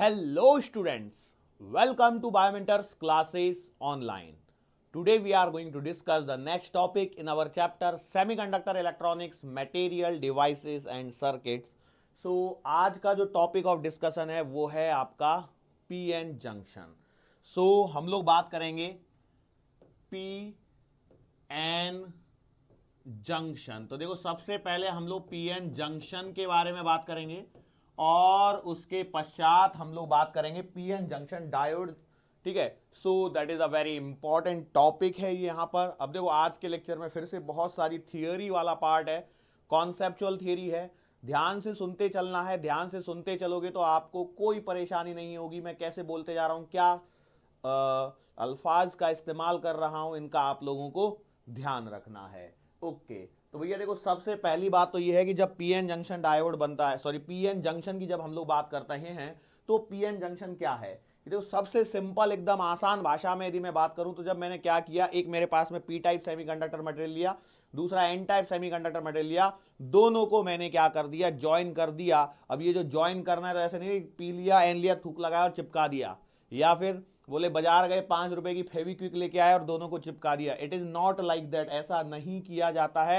Hello students welcome to Biomentors classes online today we are going to discuss the next topic in our chapter semiconductor electronics material devices and circuits so आज का जो topic of discussion है वो है आपका P N junction सो हम लोग बात करेंगे पी एन जंक्शन तो देखो सबसे पहले हम लोग पी एन जंक्शन के बारे में बात करेंगे और उसके पश्चात हम लोग बात करेंगे पीएन जंक्शन डायोड ठीक है so that is a very important topic है यहाँ पर अब देखो आज के लेक्चर में फिर से बहुत सारी थियोरी वाला पार्ट है कॉन्सेप्चुअल थियोरी है ध्यान से सुनते चलना है ध्यान से सुनते चलोगे तो आपको कोई परेशानी नहीं होगी मैं कैसे बोलते जा रहा हूँ क्या अल्फाज का इस्तेमाल कर रहा हूँ इनका आप लोगों को ध्यान रखना है ओके okay. तो भैया देखो सबसे पहली बात तो ये है कि जब पीएन जंक्शन डायोड बनता है सॉरी पीएन जंक्शन की जब हम लोग बात कर रहे हैं तो पीएन जंक्शन क्या है देखो सबसे सिंपल एकदम आसान भाषा में यदि मैं बात करूं तो जब मैंने क्या किया एक मेरे पास में पी टाइप सेमीकंडक्टर मटेरियल लिया दूसरा एन टाइप सेमीकंडक्टर मटेरियल लिया दोनों को मैंने क्या कर दिया ज्वाइन कर दिया अब ये जो ज्वाइन करना है तो ऐसे नहीं पी लिया एन लिया थूक लगाया और चिपका दिया या फिर बोले बाजार गए पांच रुपए की फेविक्विक लेके आए और दोनों को चिपका दिया it is not like that ऐसा नहीं किया जाता है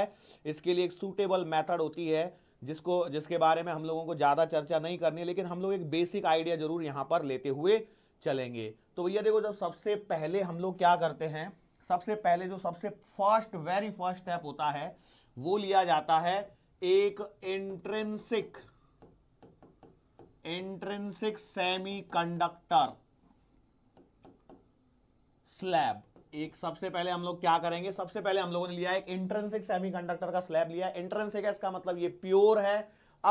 इसके लिए एक सूटेबल मेथड होती है जिसको जिसके बारे में हम लोगों को ज़्यादा चर्चा नहीं करनी है लेकिन हम लोग एक बेसिक आइडिया जरूर यहाँ पर लेते हुए चलेंगे तो भैया देखो जब सबसे पहले हम लोग क्या करते हैं सबसे पहले जो सबसे फर्स्ट वेरी फर्स्ट स्टेप होता है वो लिया जाता है एक इंट्रेंसिक इंट्रेंसिक सेमीकंडक्टर स्लैब एक सबसे पहले हम लोग क्या करेंगे सबसे पहले हम लोगों ने लिया एक इंट्रेंसिक कंडक्टर का स्लैब लिया इंट्रेंसिक है इसका मतलब ये प्योर है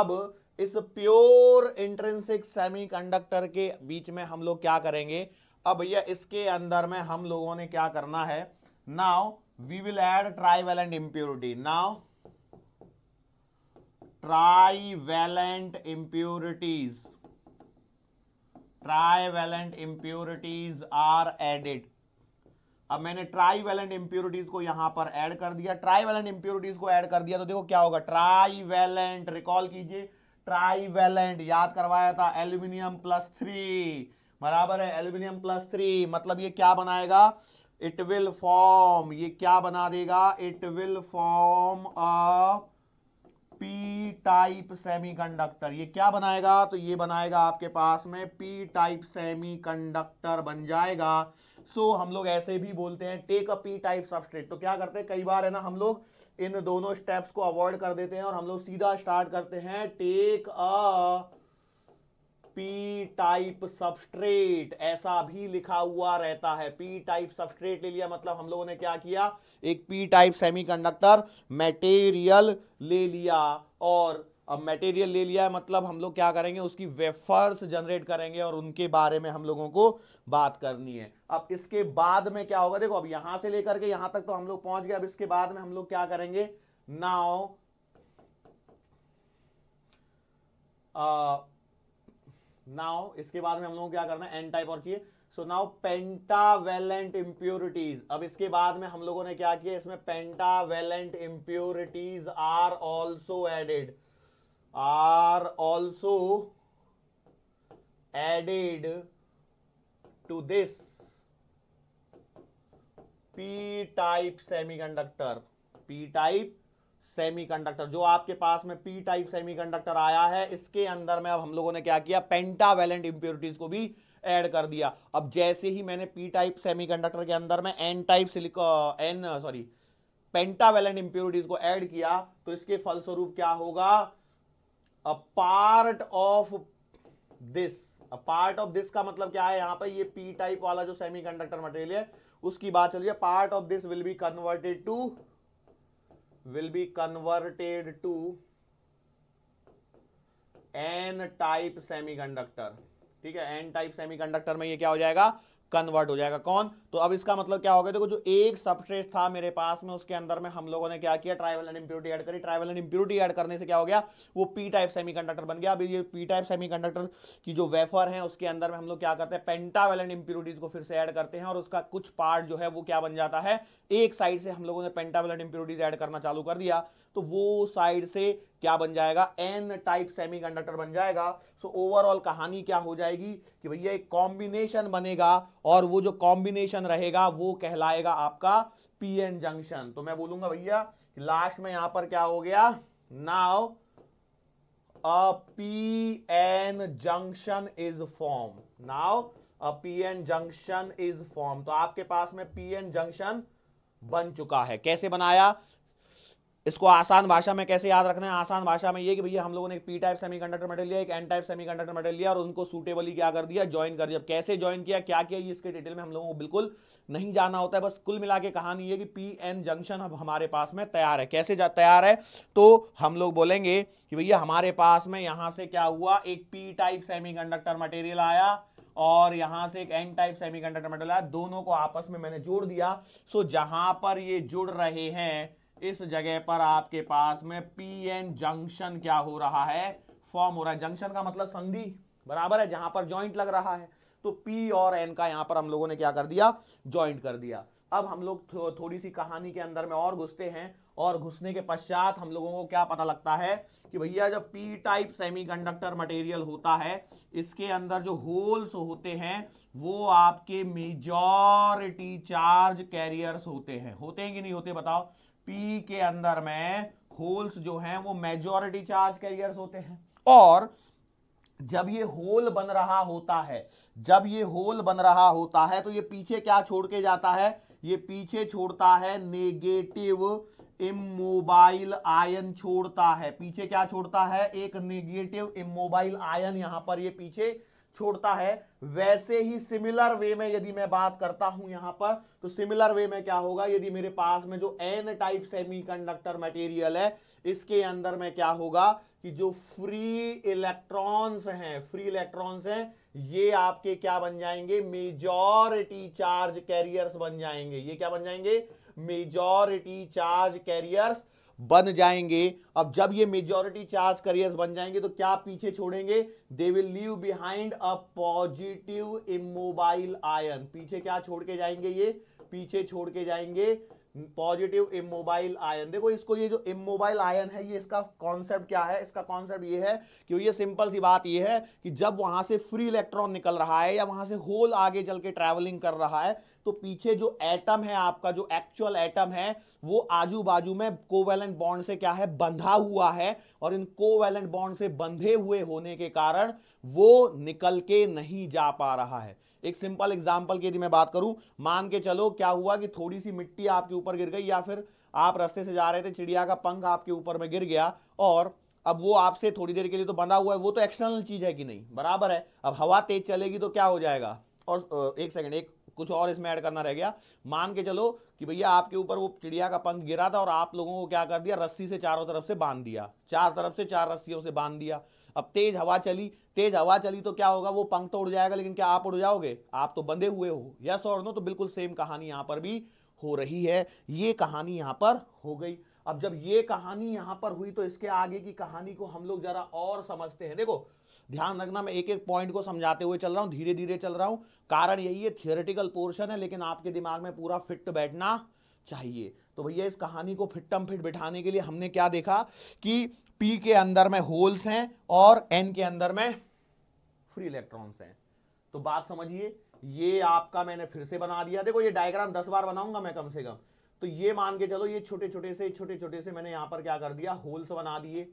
अब इस प्योर इंट्रेंसिक कंडक्टर के बीच में हम लोग क्या करेंगे अब ये इसके अंदर में हम लोगों ने क्या करना है now we will add trivalent impurity now trivalent impurities trivalent impurities are added अब मैंने ट्राईवेलेंट इंप्योरिटीज को यहां पर ऐड कर दिया ट्राईवेलेंट इंप्योरिटीज को ऐड कर दिया तो देखो क्या होगा ट्राईवेलेंट रिकॉल कीजिए ट्राईवेलेंट याद करवाया था एल्यूमिनियम प्लस थ्री बराबर है एल्यूमिनियम प्लस थ्री मतलब ये क्या बनाएगा इट विल फॉर्म ये क्या बना देगा it will form a P type semiconductor ये क्या बनाएगा तो ये बनाएगा आपके पास में पी टाइप सेमीकंडक्टर बन जाएगा सो so, हम लोग ऐसे भी बोलते हैं take a P type substrate तो क्या करते हैं कई बार है ना हम लोग इन दोनों स्टेप्स को अवॉइड कर देते हैं और हम लोग सीधा स्टार्ट करते हैं take a P type substrate ऐसा भी लिखा हुआ रहता है पी टाइप सबस्ट्रेट ले लिया मतलब हम लोगों ने क्या किया एक पी टाइप सेमीकंडक्टर मटेरियल ले लिया और अब मटेरियल ले लिया है मतलब हम लोग क्या करेंगे उसकी वेफर्स जनरेट करेंगे और उनके बारे में हम लोगों को बात करनी है अब इसके बाद में क्या होगा देखो अब यहां से लेकर के यहां तक तो हम लोग पहुंच गए अब इसके बाद में हम लोग क्या करेंगे नाउ नाउ इसके बाद में हम लोगों को क्या करना है एन टाइप और चाहिए सो नाउ पेंटावेलेंट इंप्योरिटीज अब इसके बाद में हम लोगों ने क्या किया इसमें pentavalent impurities are also added are also added to this p type semiconductor P type semiconductor जो आपके पास में पी टाइप सेमीकंडक्टर आया है इसके अंदर में अब हम लोगों ने क्या किया पेंटावेलेंट इंप्योरिटीज को भी ऐड कर दिया अब जैसे ही मैंने पी टाइप सेमीकंडक्टर के अंदर में N type silicon sorry pentavalent impurities को ऐड किया तो इसके फलस्वरूप क्या होगा a part of this a part of this का मतलब क्या है यहां पर ये पी टाइप वाला जो सेमीकंडक्टर मटेरियल है उसकी बात चलिए part of this will be converted to will be converted to N type semiconductor ठीक है एन टाइप सेमीकंडक्टर में ये क्या हो जाएगा कन्वर्ट हो जाएगा कौन तो अब इसका मतलब क्या हो गया देखो जो एक सबस्ट्रेट था मेरे पास में उसके अंदर में हम लोगों ने क्या किया ट्राइवल एंड इम्प्योरिटी ऐड करी ट्राइवल एंड इम्प्योरिटी ऐड करने से क्या हो गया वो पी टाइप सेमीकंडक्टर बन गया अब ये पी टाइप सेमीकंडक्टर की जो वेफर है उसके अंदर में हम लोग क्या करते हैं एंड इंप्यूरिटीज को फिर से ऐड करते हैं और उसका कुछ पार्ट जो है वो क्या बन जाता है एक साइड से हम लोगों ने एंड इंप्यूरिटीज ऐड करना चालू कर दिया तो वो साइड से क्या बन जाएगा एन टाइप सेमीकंडक्टर बन जाएगा सो so, ओवरऑल कहानी क्या हो जाएगी कि भैया एक कॉम्बिनेशन बनेगा और वो जो कॉम्बिनेशन रहेगा वो कहलाएगा आपका पीएन जंक्शन तो मैं बोलूंगा भैया लास्ट में यहां पर क्या हो गया now a P N junction is form now a P N junction is form तो आपके पास में पी एन जंक्शन बन चुका है कैसे बनाया इसको आसान भाषा में कैसे याद रखना है आसान भाषा में ये कि भैया हम लोगों ने एक पी टाइप सेमीकंडक्टर मटेरियल लिया एक एन टाइप सेमीकंडक्टर मटेरियल लिया और उनको सूटेबली क्या कर दिया ज्वाइन कर दिया कैसे ज्वाइन किया क्या किया ये इसके डिटेल में हम लोगों को बिल्कुल नहीं जाना होता है बस कुल मिला के कहानी ये कि पी एन जंक्शन अब हमारे पास में तैयार है कैसे तैयार है तो हम लोग बोलेंगे कि भैया हमारे पास में यहां से क्या हुआ एक पी टाइप सेमीकंडक्टर मटेरियल आया और यहां से एक एन टाइप सेमीकंडक्टर मटेरियल आया दोनों को आपस में मैंने जोड़ दिया सो जहां पर ये जुड़ रहे हैं इस जगह पर आपके पास में पी एन जंक्शन क्या हो रहा है फॉर्म हो रहा है जंक्शन का मतलब संधि बराबर है जहां पर ज्वाइंट लग रहा है तो पी और एन का यहां पर हम लोगों ने क्या कर दिया ज्वाइंट कर दिया अब हम लोग थो, थोड़ी सी कहानी के अंदर में और घुसते हैं और घुसने के पश्चात हम लोगों को क्या पता लगता है कि भैया जब पी टाइप सेमीकंडक्टर मटेरियल होता है इसके अंदर जो होल्स होते हैं वो आपके मेजॉरिटी चार्ज कैरियर्स होते हैं होते हैं कि नहीं होते बताओ पी के अंदर में होल्स जो हैं वो मेजोरिटी चार्ज कैरियर्स होते हैं और जब ये होल बन रहा होता है जब ये होल बन रहा होता है तो ये पीछे क्या छोड़ के जाता है ये पीछे छोड़ता है नेगेटिव इमोबाइल आयन छोड़ता है पीछे क्या छोड़ता है एक नेगेटिव इमोबाइल आयन यहां पर ये पीछे छोड़ता है वैसे ही सिमिलर वे में यदि मैं बात करता हूं यहां पर तो सिमिलर वे में क्या होगा यदि मेरे पास में जो एन टाइप सेमीकंडक्टर मटेरियल है इसके अंदर में क्या होगा कि जो फ्री इलेक्ट्रॉन्स हैं फ्री इलेक्ट्रॉन्स हैं ये आपके क्या बन जाएंगे मेजॉरिटी चार्ज कैरियर्स बन जाएंगे ये क्या बन जाएंगे मेजॉरिटी चार्ज कैरियर्स बन जाएंगे अब जब ये मेजोरिटी चार्ज करियर्स बन जाएंगे तो क्या पीछे छोड़ेंगे they will leave behind a positive immobile ion पीछे क्या छोड़ के जाएंगे ये पीछे छोड़ के जाएंगे पॉजिटिव इमोबाइल आयन देखो इसको ये जो इमोबाइल आयन है ये इसका कॉन्सेप्ट क्या है इसका कॉन्सेप्ट ये है कि ये सिंपल सी बात ये है कि जब वहां से फ्री इलेक्ट्रॉन निकल रहा है या वहां से होल आगे चल के ट्रेवलिंग कर रहा है तो पीछे जो एटम है आपका जो एक्चुअल एटम है वो आजू बाजू में कोवेलेंट बॉन्ड से क्या है बंधा हुआ है और इन कोवेलेंट बॉन्ड से बंधे हुए होने के कारण वो निकल के नहीं जा पा रहा है एक सिंपल एग्जाम्पल की यदि मैं बात करूं मान के चलो क्या हुआ कि थोड़ी सी मिट्टी आपके ऊपर गिर गई या फिर आप रास्ते से जा रहे थे चिड़िया का पंख आपके ऊपर में गिर गया और अब वो आपसे थोड़ी देर के लिए तो बंधा हुआ है वो तो एक्सटर्नल चीज है कि नहीं बराबर है अब हवा तेज चलेगी तो क्या हो जाएगा और एक सेकंड एक कुछ और इसमें ऐड करना रह गया मान के चलो कि भैया आपके ऊपर वो चिड़िया का पंख गिरा था और आप लोगों को क्या कर दिया रस्सी से चारों तरफ से बांध दिया चार तरफ से चार रस्सियों से बांध दिया अब तेज हवा चली तेज हवा चली तो क्या होगा वो पंख तो उड़ जाएगा लेकिन क्या आप उड़ जाओगे आप तो बंधे हुए हो यस और नो तो बिल्कुल सेम कहानी यहां पर भी हो रही है ये कहानी यहां पर हो गई अब जब ये कहानी यहां पर हुई तो इसके आगे की कहानी को हम लोग जरा और समझते हैं देखो ध्यान रखना मैं एक एक पॉइंट को समझाते हुए चल रहा हूं धीरे धीरे चल रहा हूं कारण यही है थियोरिटिकल पोर्शन है लेकिन आपके दिमाग में पूरा फिट बैठना चाहिए तो भैया इस कहानी को फिट फिट बिठाने के लिए हमने क्या देखा कि पी के अंदर में होल्स हैं और एन के अंदर में फ्री इलेक्ट्रॉन्स हैं तो बात समझिए ये आपका मैंने फिर से बना दिया देखो ये डायग्राम दस बार बनाऊंगा मैं कम से कम तो ये मान के चलो ये छोटे छोटे से छोटे छोटे से मैंने यहां पर क्या कर दिया होल्स बना दिए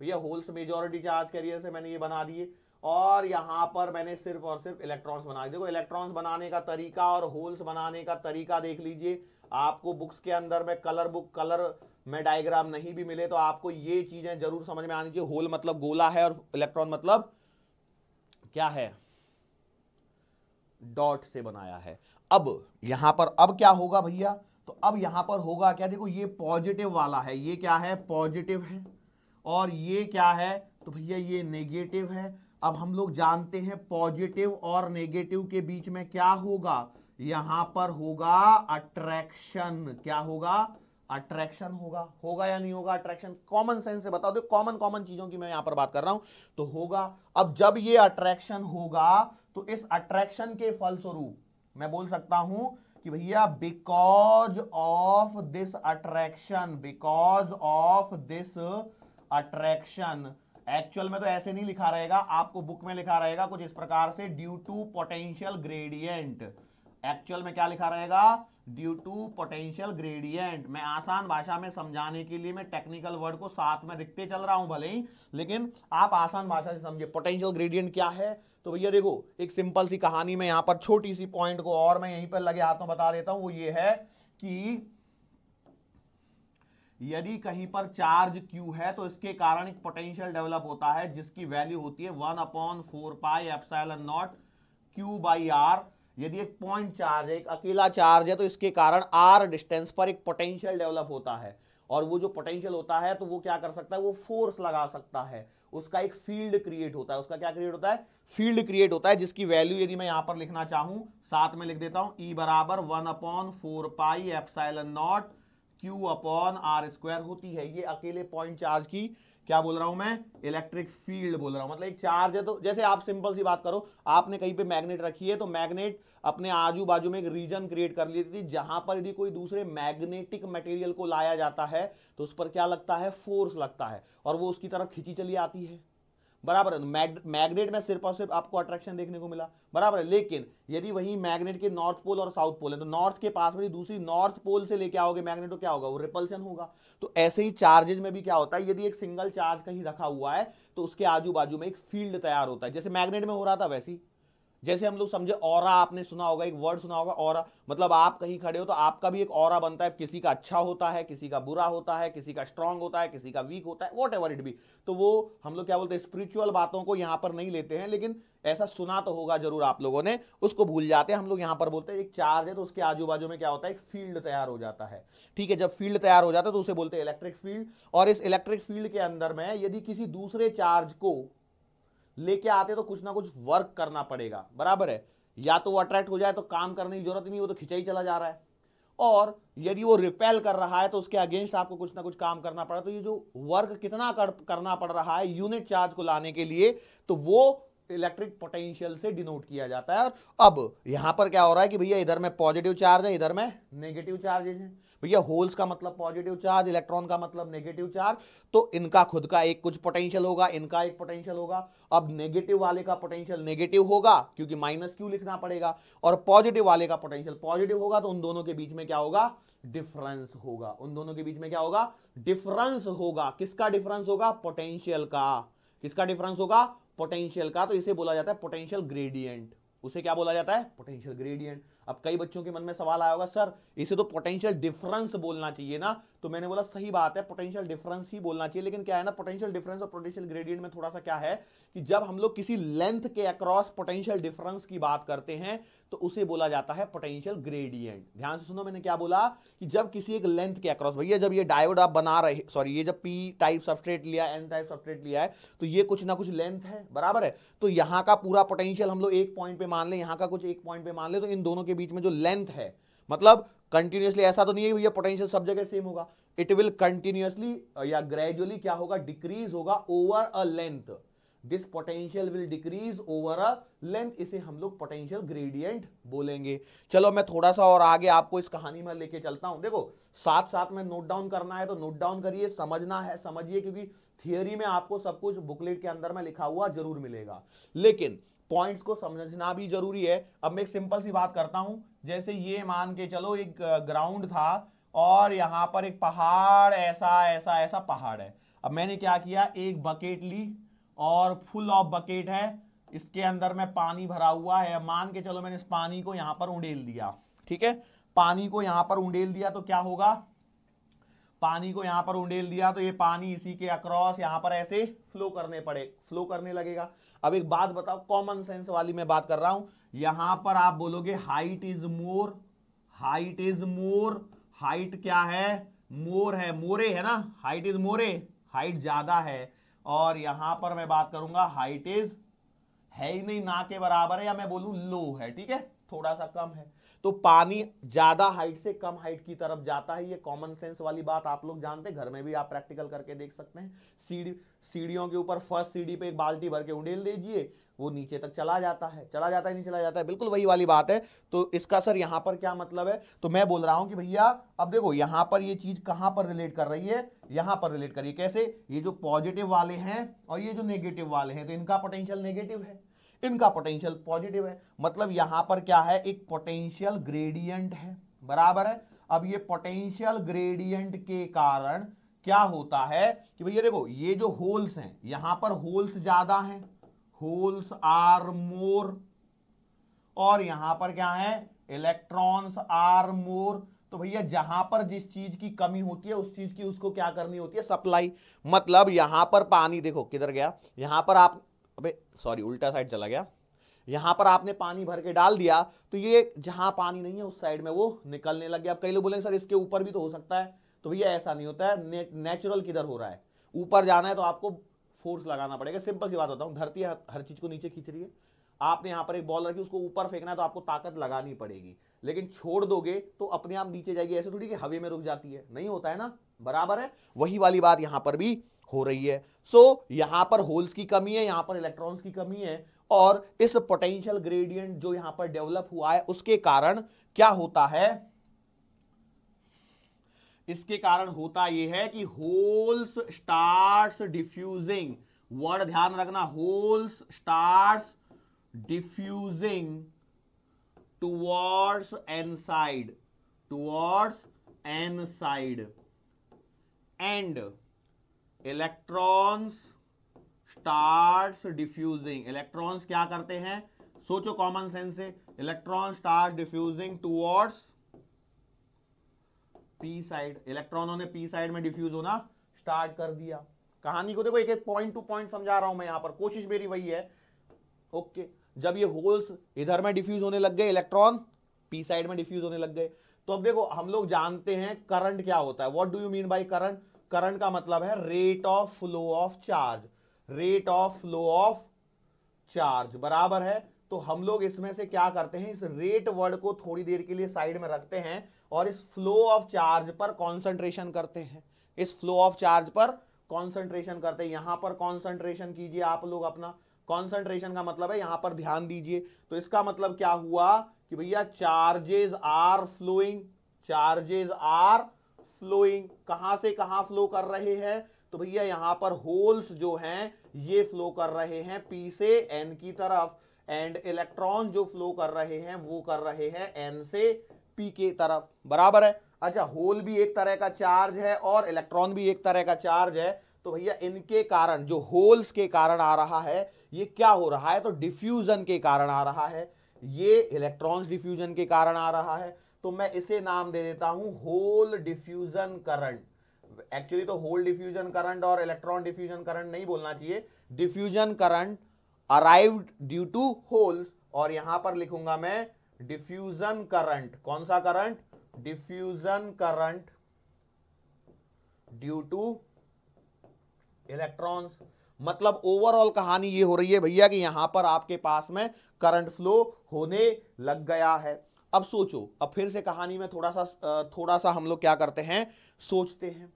भैया होल्स मेजोरिटी चार्ज कैरियर से मैंने ये बना दिए और यहां पर मैंने सिर्फ और सिर्फ इलेक्ट्रॉन्स बना दिए देखो इलेक्ट्रॉन्स बनाने का तरीका और होल्स बनाने का तरीका देख लीजिए आपको बुक्स के अंदर में कलर बुक कलर में डायग्राम नहीं भी मिले तो आपको ये चीजें जरूर समझ में आनी चाहिए होल मतलब गोला है और इलेक्ट्रॉन मतलब क्या है डॉट से बनाया है अब यहां पर अब क्या होगा भैया तो अब यहां पर होगा क्या देखो ये पॉजिटिव वाला है ये क्या है पॉजिटिव है और ये क्या है तो भैया ये नेगेटिव है अब हम लोग जानते हैं पॉजिटिव और नेगेटिव के बीच में क्या होगा यहां पर होगा अट्रैक्शन क्या होगा अट्रैक्शन होगा होगा या नहीं होगा अट्रैक्शन कॉमन सेंस से बता दो कॉमन कॉमन चीजों की मैं यहां पर बात कर रहा हूं तो होगा अब जब ये अट्रैक्शन होगा तो इस अट्रैक्शन के फलस्वरूप मैं बोल सकता हूं कि भैया because of this attraction because of this attraction actual में तो ऐसे नहीं लिखा रहेगा आपको बुक में लिखा रहेगा कुछ इस प्रकार से due to potential gradient actual में क्या लिखा रहेगा ड्यू टू पोटेंशियल ग्रेडियंट मैं आसान भाषा में समझाने के लिए मैं टेक्निकल वर्ड को साथ में लिखते चल रहा हूं भले ही लेकिन आप आसान भाषा से समझिए पोटेंशियल ग्रेडियंट क्या है तो भैया देखो एक सिंपल सी कहानी में यहां पर छोटी सी पॉइंट को और मैं यहीं पर लगे हाथों बता देता हूं वो ये है कि यदि कहीं पर चार्ज Q है तो इसके कारण एक पोटेंशियल डेवलप होता है जिसकी वैल्यू होती है one upon four pi F naught Q by R यदि एक पॉइंट चार्ज है एक अकेला चार्ज है तो इसके कारण आर डिस्टेंस पर एक पोटेंशियल डेवलप होता है और वो जो पोटेंशियल होता है तो वो क्या कर सकता है वो फोर्स लगा सकता है उसका एक फील्ड क्रिएट होता है उसका क्या क्रिएट होता है फील्ड क्रिएट होता है जिसकी वैल्यू यदि मैं यहां पर लिखना चाहूं साथ में लिख देता हूं ई e बराबर one upon four pi F naught Q upon R square होती है ये अकेले पॉइंट चार्ज की क्या बोल रहा हूं मैं इलेक्ट्रिक फील्ड बोल रहा हूं मतलब एक चार्ज है तो जैसे आप सिंपल सी बात करो आपने कहीं पे मैग्नेट रखी है तो मैग्नेट अपने आजू बाजू में एक रीजन क्रिएट कर लेती थी जहां पर यदि कोई दूसरे मैग्नेटिक मटेरियल को लाया जाता है तो उस पर क्या लगता है फोर्स लगता है और वो उसकी तरफ खिंची चली आती है बराबर है तो मैग्नेट में सिर्फ और सिर्फ आपको अट्रैक्शन देखने को मिला बराबर है लेकिन यदि वही मैग्नेट के नॉर्थ पोल और साउथ पोल है तो नॉर्थ के पास में दूसरी नॉर्थ पोल से लेके आओगे मैग्नेट तो क्या होगा वो रिपल्शन होगा तो ऐसे ही चार्जेज में भी क्या होता है यदि एक सिंगल चार्ज कहीं रखा हुआ है तो उसके आजू बाजू में एक फील्ड तैयार होता है जैसे मैग्नेट में हो रहा था वैसी जैसे हम लोग समझे और आपने सुना होगा एक वर्ड सुना होगा और मतलब आप कहीं खड़े हो तो आपका भी एक और बनता है किसी का अच्छा होता है किसी का बुरा होता है किसी का स्ट्रांग होता है किसी का वीक होता है वॉट एवर इट भी तो वो हम लोग क्या बोलते हैं स्पिरिचुअल बातों को यहाँ पर नहीं लेते हैं लेकिन ऐसा सुना तो होगा जरूर आप लोगों ने उसको भूल जाते हैं हम लोग यहाँ पर बोलते हैं एक चार्ज है तो उसके आजू बाजू में क्या होता है एक फील्ड तैयार हो जाता है ठीक है जब फील्ड तैयार हो जाता है तो उसे बोलते हैं इलेक्ट्रिक फील्ड और इस इलेक्ट्रिक फील्ड के अंदर में यदि किसी दूसरे चार्ज को लेके आते तो कुछ ना कुछ वर्क करना पड़ेगा बराबर है या तो वो अट्रैक्ट हो जाए तो काम करने की जरूरत नहीं वो तो खिंचा ही चला जा रहा है और यदि वो रिपेल कर रहा है तो उसके अगेंस्ट आपको कुछ ना कुछ काम करना पड़ा तो ये जो वर्क कितना कर, करना पड़ रहा है यूनिट चार्ज को लाने के लिए तो वो इलेक्ट्रिक पोटेंशियल से डिनोट किया जाता है और अब यहां पर क्या हो रहा है कि भैया इधर में पॉजिटिव चार्ज है इधर में नेगेटिव चार्जेज है भैया होल्स का मतलब पॉजिटिव चार्ज इलेक्ट्रॉन का मतलब नेगेटिव चार्ज तो इनका खुद का एक कुछ पोटेंशियल होगा इनका एक पोटेंशियल होगा अब नेगेटिव वाले का पोटेंशियल नेगेटिव होगा क्योंकि माइनस क्यू लिखना पड़ेगा और पॉजिटिव वाले का पोटेंशियल पॉजिटिव होगा तो उन दोनों के बीच में क्या होगा डिफरेंस होगा उन दोनों के बीच में क्या होगा डिफरेंस होगा किसका डिफरेंस होगा पोटेंशियल का किसका डिफरेंस होगा पोटेंशियल का तो इसे बोला जाता है पोटेंशियल ग्रेडियंट उसे क्या बोला जाता है पोटेंशियल ग्रेडियंट अब कई बच्चों के मन में सवाल आया होगा सर इसे तो पोटेंशियल डिफरेंस बोलना चाहिए ना तो मैंने बोला सही बात है पोटेंशियल डिफरेंस ही बोलना चाहिए लेकिन क्या है ना पोटेंशियल डिफरेंस और पोटेंशियल ग्रेडियंट में थोड़ा सा क्या है कि जब हम लोग किसी लेंथ के अक्रॉस पोटेंशियल डिफरेंस की बात करते हैं तो उसे बोला जाता है पोटेंशियल ग्रेडियंट ध्यान से सुनो मैंने क्या बोला कि जब किसी एक लेंथ के अक्रॉस भैया जब ये डायोड आप बना रहे सॉरी ये जब पी टाइप सबस्ट्रेट लिया एन टाइप सबस्ट्रेट लिया है तो ये कुछ ना कुछ लेंथ है बराबर है तो यहां का पूरा पोटेंशियल हम लोग एक पॉइंट पे मान ले यहां का कुछ एक पॉइंट पे मान ले तो इन दोनों के बीच में जो लेंथ है मतलब कंटिन्यूसली ऐसा तो नहीं है भैया पोटेंशियल सब जगह सेम होगा इट विल कंटिन्यूसली या ग्रेजुअली क्या होगा डिक्रीज होगा over a length this potential will decrease over a length इसे हम लोग पोटेंशियल ग्रेडियंट बोलेंगे चलो मैं थोड़ा सा और आगे आपको इस कहानी में लेके चलता हूं देखो साथ साथ में नोट डाउन करना है तो नोट डाउन करिए समझना है समझिए क्योंकि थियोरी में आपको सब कुछ बुकलेट के अंदर में लिखा हुआ जरूर मिलेगा लेकिन पॉइंट्स को समझना भी जरूरी है अब मैं एक सिंपल सी बात करता हूं जैसे ये मान के चलो एक ग्राउंड था और यहाँ पर एक पहाड़ ऐसा ऐसा ऐसा पहाड़ है अब मैंने क्या किया एक बकेट ली और फुल ऑफ बकेट है इसके अंदर में पानी भरा हुआ है मान के चलो मैंने इस पानी को यहां पर उंडेल दिया ठीक है पानी को यहाँ पर उंडेल दिया तो क्या होगा पानी को यहां पर उंडेल दिया तो ये पानी इसी के अक्रॉस यहाँ पर ऐसे फ्लो करने पड़े फ्लो करने लगेगा अब एक बात बताओ कॉमन सेंस वाली मैं बात कर रहा हूं यहां पर आप बोलोगे height is more height is more height क्या है मोर है मोरे है ना हाइट इज मोरे हाइट ज्यादा है और यहां पर मैं बात करूंगा हाइट इज है ही नहीं ना के बराबर है या मैं बोलू लो है ठीक है थोड़ा सा कम है तो पानी ज्यादा हाइट से कम हाइट की तरफ जाता है ये कॉमन सेंस वाली बात आप लोग जानते हैं घर में भी आप प्रैक्टिकल करके देख सकते हैं सीढ़ी सीढ़ियों के ऊपर फर्स्ट सीढ़ी पे एक बाल्टी भर के उंडेल दीजिए वो नीचे तक चला जाता है चला जाता है नहीं चला जाता है बिल्कुल वही वाली बात है तो इसका सर यहां पर क्या मतलब है तो मैं बोल रहा हूं कि भैया अब देखो यहां पर ये चीज़ कहाँ पर रिलेट कर रही है यहां पर रिलेट करिए कैसे ये जो पॉजिटिव वाले हैं और ये जो नेगेटिव वाले हैं तो इनका पोटेंशियल नेगेटिव है इनका पोटेंशियल पॉजिटिव है मतलब यहां पर क्या है एक पोटेंशियल ग्रेडियंट है बराबर है अब ये पोटेंशियल ग्रेडियंट के कारण क्या होता है कि भैया देखो ये जो होल्स हैं यहां पर होल्स ज्यादा हैं होल्स आर मोर और यहां पर क्या है इलेक्ट्रॉन्स आर मोर तो भैया जहां पर जिस चीज की कमी होती है उस चीज की उसको क्या करनी होती है सप्लाई मतलब यहां पर पानी देखो किधर गया यहां पर आप अबे सॉरी उल्टा साइड चला गया यहां पर आपने पानी भर के डाल दिया तो ये जहां पानी नहीं है उस साइड में वो निकलने लग गया अब कई लोग बोलेंगे सर इसके ऊपर भी तो हो सकता है तो भैया ऐसा नहीं होता है ने, नेचुरल किधर हो रहा है ऊपर जाना है तो आपको फोर्स लगाना पड़ेगा सिंपल सी बात होता हूँ धरती हर, हर चीज़ को नीचे खींच रही है आपने यहाँ पर एक बॉल रखी उसको ऊपर फेंकना है तो आपको ताकत लगानी पड़ेगी लेकिन छोड़ दोगे तो अपने आप नीचे जाएगी ऐसे थोड़ी कि हवे में रुक जाती है नहीं होता है ना बराबर है वही वाली बात यहां पर भी हो रही है सो so, यहां पर होल्स की कमी है यहां पर इलेक्ट्रॉन्स की कमी है और इस पोटेंशियल ग्रेडियंट जो यहां पर डेवलप हुआ है उसके कारण क्या होता है इसके कारण होता यह है कि होल्स स्टार्स डिफ्यूजिंग वर्ड ध्यान रखना holes starts diffusing towards N side towards N side and electrons start diffusing electrons क्या करते हैं सोचो कॉमन सेंस से electron start diffusing towards P side इलेक्ट्रॉनों ने पी साइड में डिफ्यूज होना स्टार्ट कर दिया कहानी को देखो एक एक पॉइंट टू पॉइंट समझा रहा हूं मैं यहां पर कोशिश मेरी वही है ओके okay. जब ये होल्स इधर में डिफ्यूज होने लग गए इलेक्ट्रॉन पी साइड में डिफ्यूज होने लग गए तो अब देखो हम लोग जानते हैं करंट क्या होता है what do you mean by current current का मतलब है rate of flow of charge rate of flow of charge बराबर है तो हम लोग इसमें से क्या करते हैं इस रेट वर्ड को थोड़ी देर के लिए साइड में रखते हैं और इस फ्लो ऑफ चार्ज पर कॉन्सेंट्रेशन करते हैं इस फ्लो ऑफ चार्ज पर कॉन्सेंट्रेशन करते हैं यहां पर कॉन्सेंट्रेशन कीजिए आप लोग अपना कॉन्सेंट्रेशन का मतलब है यहां पर ध्यान दीजिए तो इसका मतलब क्या हुआ कि भैया charges are flowing charges are flowing कहां से कहां फ्लो कर रहे हैं तो भैया यहां पर होल्स जो हैं ये फ्लो कर रहे हैं पी से एन की तरफ एंड इलेक्ट्रॉन जो फ्लो कर रहे हैं वो कर रहे हैं एन से पी के तरफ बराबर है अच्छा होल भी एक तरह का चार्ज है और इलेक्ट्रॉन भी एक तरह का चार्ज है तो भैया इनके कारण जो होल्स के कारण आ रहा है ये क्या हो रहा है तो डिफ्यूजन के कारण आ रहा है ये इलेक्ट्रॉन्स डिफ्यूजन के कारण आ रहा है तो मैं इसे नाम दे देता हूं होल डिफ्यूजन करंट एक्चुअली तो होल डिफ्यूजन करंट और इलेक्ट्रॉन डिफ्यूजन करंट नहीं बोलना चाहिए diffusion current arrived due to holes और यहां पर लिखूंगा मैं डिफ्यूजन करंट कौन सा current diffusion current due to electrons मतलब ओवरऑल कहानी ये हो रही है भैया कि यहां पर आपके पास में करंट फ्लो होने लग गया है अब सोचो अब फिर से कहानी में थोड़ा सा थोड़ा सा हम लोग क्या करते हैं सोचते हैं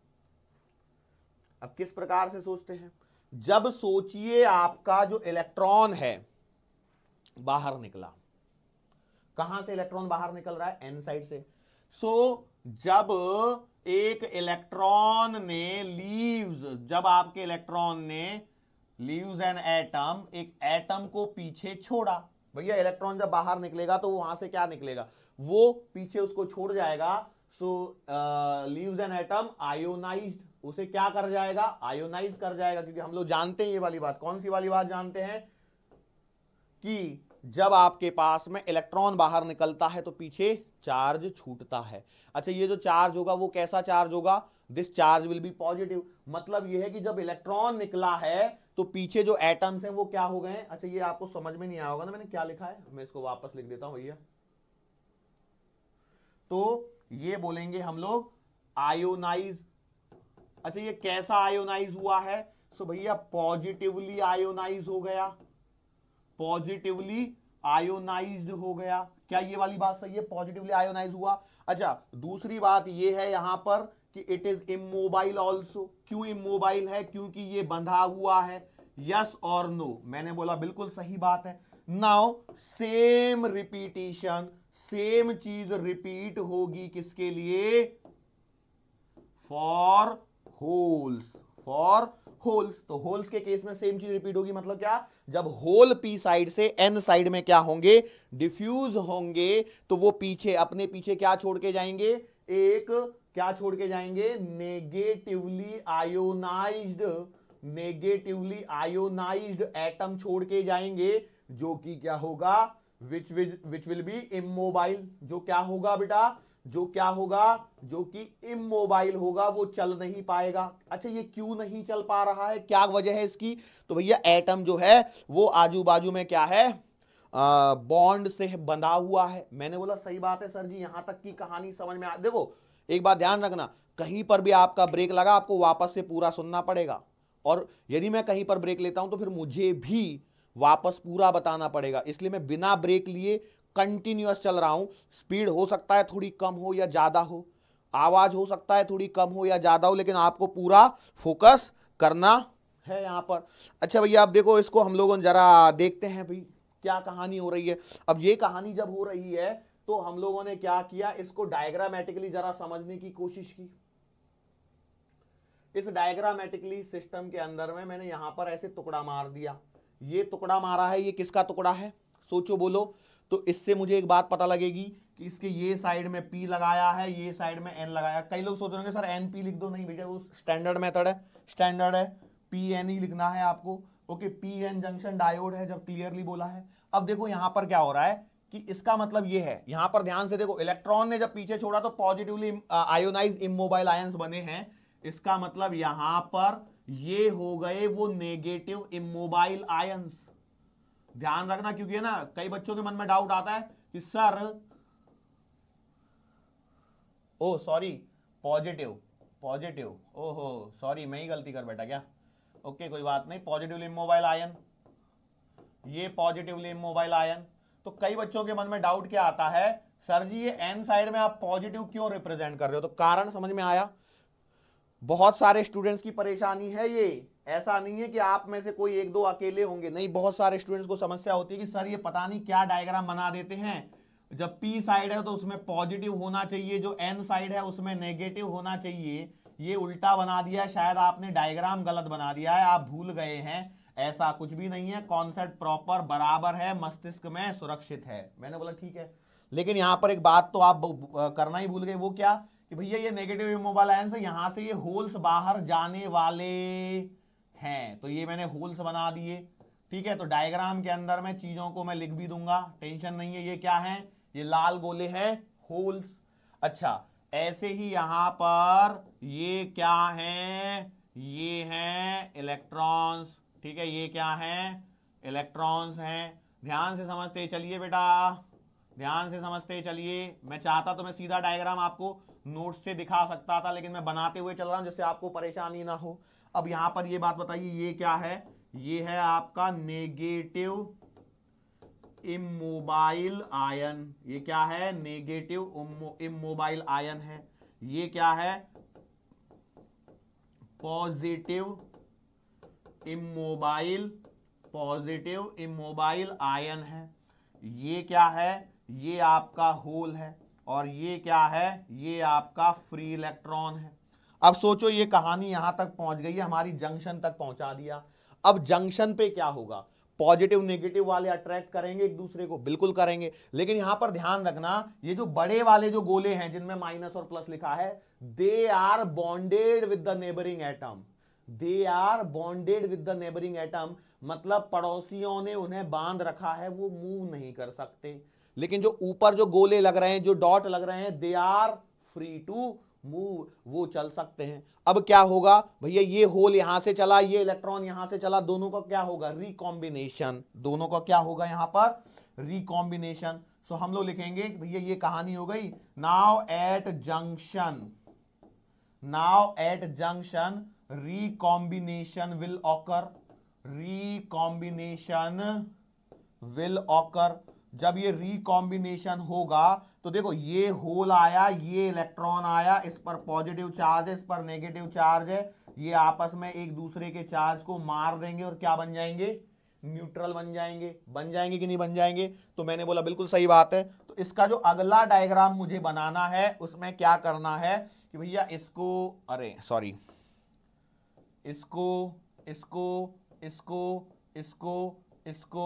अब किस प्रकार से सोचते हैं जब सोचिए आपका जो इलेक्ट्रॉन है बाहर निकला कहां से इलेक्ट्रॉन बाहर निकल रहा है एन साइड से सो so, जब एक इलेक्ट्रॉन ने लीव्स जब आपके इलेक्ट्रॉन ने लीव्स एन एटम एक एटम को पीछे छोड़ा भैया इलेक्ट्रॉन जब बाहर निकलेगा तो वहां से क्या निकलेगा वो पीछे उसको छोड़ जाएगा so leaves an atom ionize उसे क्या कर जाएगा आयोनाइज कर जाएगा क्योंकि हम लोग जानते हैं ये वाली बात कौन सी वाली बात जानते हैं कि जब आपके पास में इलेक्ट्रॉन बाहर निकलता है तो पीछे चार्ज छूटता है अच्छा ये जो चार्ज होगा वो कैसा चार्ज होगा this charge will be positive मतलब ये है कि जब इलेक्ट्रॉन निकला है तो पीछे जो एटम्स हैं वो क्या हो गए अच्छा ये आपको समझ में नहीं आया होगा ना मैंने क्या लिखा है मैं इसको वापस लिख देता हूं भैया तो ये बोलेंगे हम लोग आयोनाइज अच्छा ये कैसा आयोनाइज हुआ है सो भैया पॉजिटिवली आयोनाइज हो गया पॉजिटिवली आयोनाइज हो गया क्या ये वाली बात सही है पॉजिटिवली आयोनाइज हुआ अच्छा दूसरी बात ये है यहां पर कि इट इज इमोबाइल ऑल्सो क्यों इमोबाइल है क्योंकि ये बंधा हुआ है यस और नो मैंने बोला बिल्कुल सही बात है नाउ सेम रिपीटेशन सेम चीज रिपीट होगी किसके लिए फॉर होल्स फॉर होल्स तो होल्स के केस में सेम चीज रिपीट होगी मतलब क्या जब होल पी साइड से एन साइड में क्या होंगे डिफ्यूज होंगे तो वो पीछे अपने पीछे क्या छोड़ के जाएंगे एक क्या छोड़ के जाएंगे negatively ionized negatively ionized atom छोड़ के जाएंगे जो कि क्या होगा which which which will be immobile जो क्या होगा बेटा जो क्या होगा जो कि इमोबाइल होगा वो चल नहीं पाएगा अच्छा ये क्यों नहीं चल पा रहा है क्या वजह है इसकी तो भैया एटम जो है वो आजू बाजू में क्या है बॉन्ड से बंधा हुआ है मैंने बोला सही बात है सर जी यहां तक की कहानी समझ में आ देखो एक बात ध्यान रखना कहीं पर भी आपका ब्रेक लगा आपको वापस से पूरा सुनना पड़ेगा और यदि मैं कहीं पर ब्रेक लेता हूं तो फिर मुझे भी वापस पूरा बताना पड़ेगा इसलिए मैं बिना ब्रेक लिए कंटिन्यूस चल रहा हूं स्पीड हो सकता है थोड़ी कम हो या ज़्यादा हो आवाज़ हो सकता है थोड़ी कम हो या ज़्यादा हो लेकिन आपको पूरा फोकस करना है यहां पर अच्छा भैया आप देखो इसको हम लोग जरा देखते हैं भाई क्या कहानी हो रही है अब ये कहानी जब हो रही है तो हम लोगों ने क्या किया इसको डायग्रामेटिकली जरा समझने की कोशिश की इस डायग्रामेटिकली सिस्टम के अंदर में मैंने यहां पर ऐसे टुकड़ा मार दिया ये टुकड़ा मारा है ये किसका टुकड़ा है सोचो बोलो तो इससे मुझे एक बात पता लगेगी कि इसके ये साइड में पी लगाया है ये साइड में एन लगाया कई लोग सोच रहे सर एन पी लिख दो नहीं बेटा वो स्टैंडर्ड मेथड है स्टैंडर्ड है पी एन ही लिखना है आपको okay P N junction diode है जब क्लियरली बोला है अब देखो यहां पर क्या हो रहा है कि इसका मतलब ये है यहां पर ध्यान से देखो इलेक्ट्रॉन ने जब पीछे छोड़ा तो पॉजिटिवली आयोनाइज इमोबाइल आयंस बने हैं इसका मतलब यहां पर ये हो गए वो नेगेटिव इमोबाइल आयंस ध्यान रखना क्योंकि है ना कई बच्चों के मन में डाउट आता है कि sir oh sorry positive positive ओहो सॉरी मैं ही गलती कर बैठा क्या ओके कोई बात नहीं पॉजिटिवली इमोबाइल आयन ये पॉजिटिवली इमोबाइल आयन तो कई बच्चों के मन में डाउट क्या आता है सर जी ये एन साइड में आप पॉजिटिव क्यों रिप्रेजेंट कर रहे हो तो कारण समझ में आया बहुत सारे स्टूडेंट्स की परेशानी है ये ऐसा नहीं है कि आप में से कोई एक दो अकेले होंगे नहीं बहुत सारे स्टूडेंट्स को समस्या होती है कि सर ये पता नहीं क्या डायग्राम बना देते हैं जब पी साइड है तो उसमें पॉजिटिव होना चाहिए जो एन साइड है उसमें नेगेटिव होना चाहिए ये उल्टा बना दिया शायद आपने डायग्राम गलत बना दिया है आप भूल गए हैं ऐसा कुछ भी नहीं है कॉन्सेप्ट प्रॉपर बराबर है मस्तिष्क में सुरक्षित है मैंने बोला ठीक है लेकिन यहां पर एक बात तो आप करना ही भूल गए वो क्या कि भैया ये नेगेटिव इमोबाइल आयन से यहां से ये होल्स बाहर जाने वाले हैं तो ये मैंने होल्स बना दिए ठीक है तो डायग्राम के अंदर में चीजों को मैं लिख भी दूंगा टेंशन नहीं है ये क्या है ये लाल गोले हैं होल्स अच्छा ऐसे ही यहां पर ये क्या है ये हैं इलेक्ट्रॉन्स ठीक है ये क्या है इलेक्ट्रॉन्स हैं ध्यान से समझते चलिए बेटा ध्यान से समझते चलिए मैं चाहता तो मैं सीधा डायग्राम आपको नोट से दिखा सकता था लेकिन मैं बनाते हुए चल रहा हूं जिससे आपको परेशानी ना हो अब यहां पर ये बात बताइए ये क्या है ये है आपका नेगेटिव इमोबाइल आयन ये क्या है नेगेटिव इमोबाइल आयन है ये क्या है positive immobile positive immobile ion है ये क्या है ये आपका होल है और ये क्या है ये आपका फ्री इलेक्ट्रॉन है अब सोचो ये कहानी यहां तक पहुंच गई है हमारी जंक्शन तक पहुंचा दिया अब जंक्शन पे क्या होगा पॉजिटिव नेगेटिव वाले अट्रैक्ट करेंगे एक दूसरे को बिल्कुल करेंगे लेकिन यहां पर ध्यान रखना ये जो बड़े वाले जो गोले हैं जिनमें माइनस और प्लस लिखा है they are bonded with the neighbouring atom they are bonded with the neighbouring atom मतलब पड़ोसियों ने उन्हें बांध रखा है वो मूव नहीं कर सकते लेकिन जो ऊपर जो गोले लग रहे हैं जो डॉट लग रहे हैं they are free to move वो चल सकते हैं अब क्या होगा भैया ये होल यहां से चला ये इलेक्ट्रॉन यहां से चला दोनों का क्या होगा रिकॉम्बिनेशन दोनों का क्या होगा यहां पर रिकॉम्बिनेशन सो हम लोग लिखेंगे भैया ये कहानी हो गई now at junction now at junction recombination will occur recombination will occur जब ये रिकॉम्बिनेशन होगा तो देखो ये होल आया ये इलेक्ट्रॉन आया इस पर पॉजिटिव चार्ज है इस पर नेगेटिव चार्ज है ये आपस में एक दूसरे के चार्ज को मार देंगे और क्या बन जाएंगे न्यूट्रल बन जाएंगे बन जाएंगे कि नहीं बन जाएंगे तो मैंने बोला बिल्कुल सही बात है तो इसका जो अगला डायग्राम मुझे बनाना है उसमें क्या करना है कि भैया इसको अरे सॉरी इसको इसको इसको इसको इसको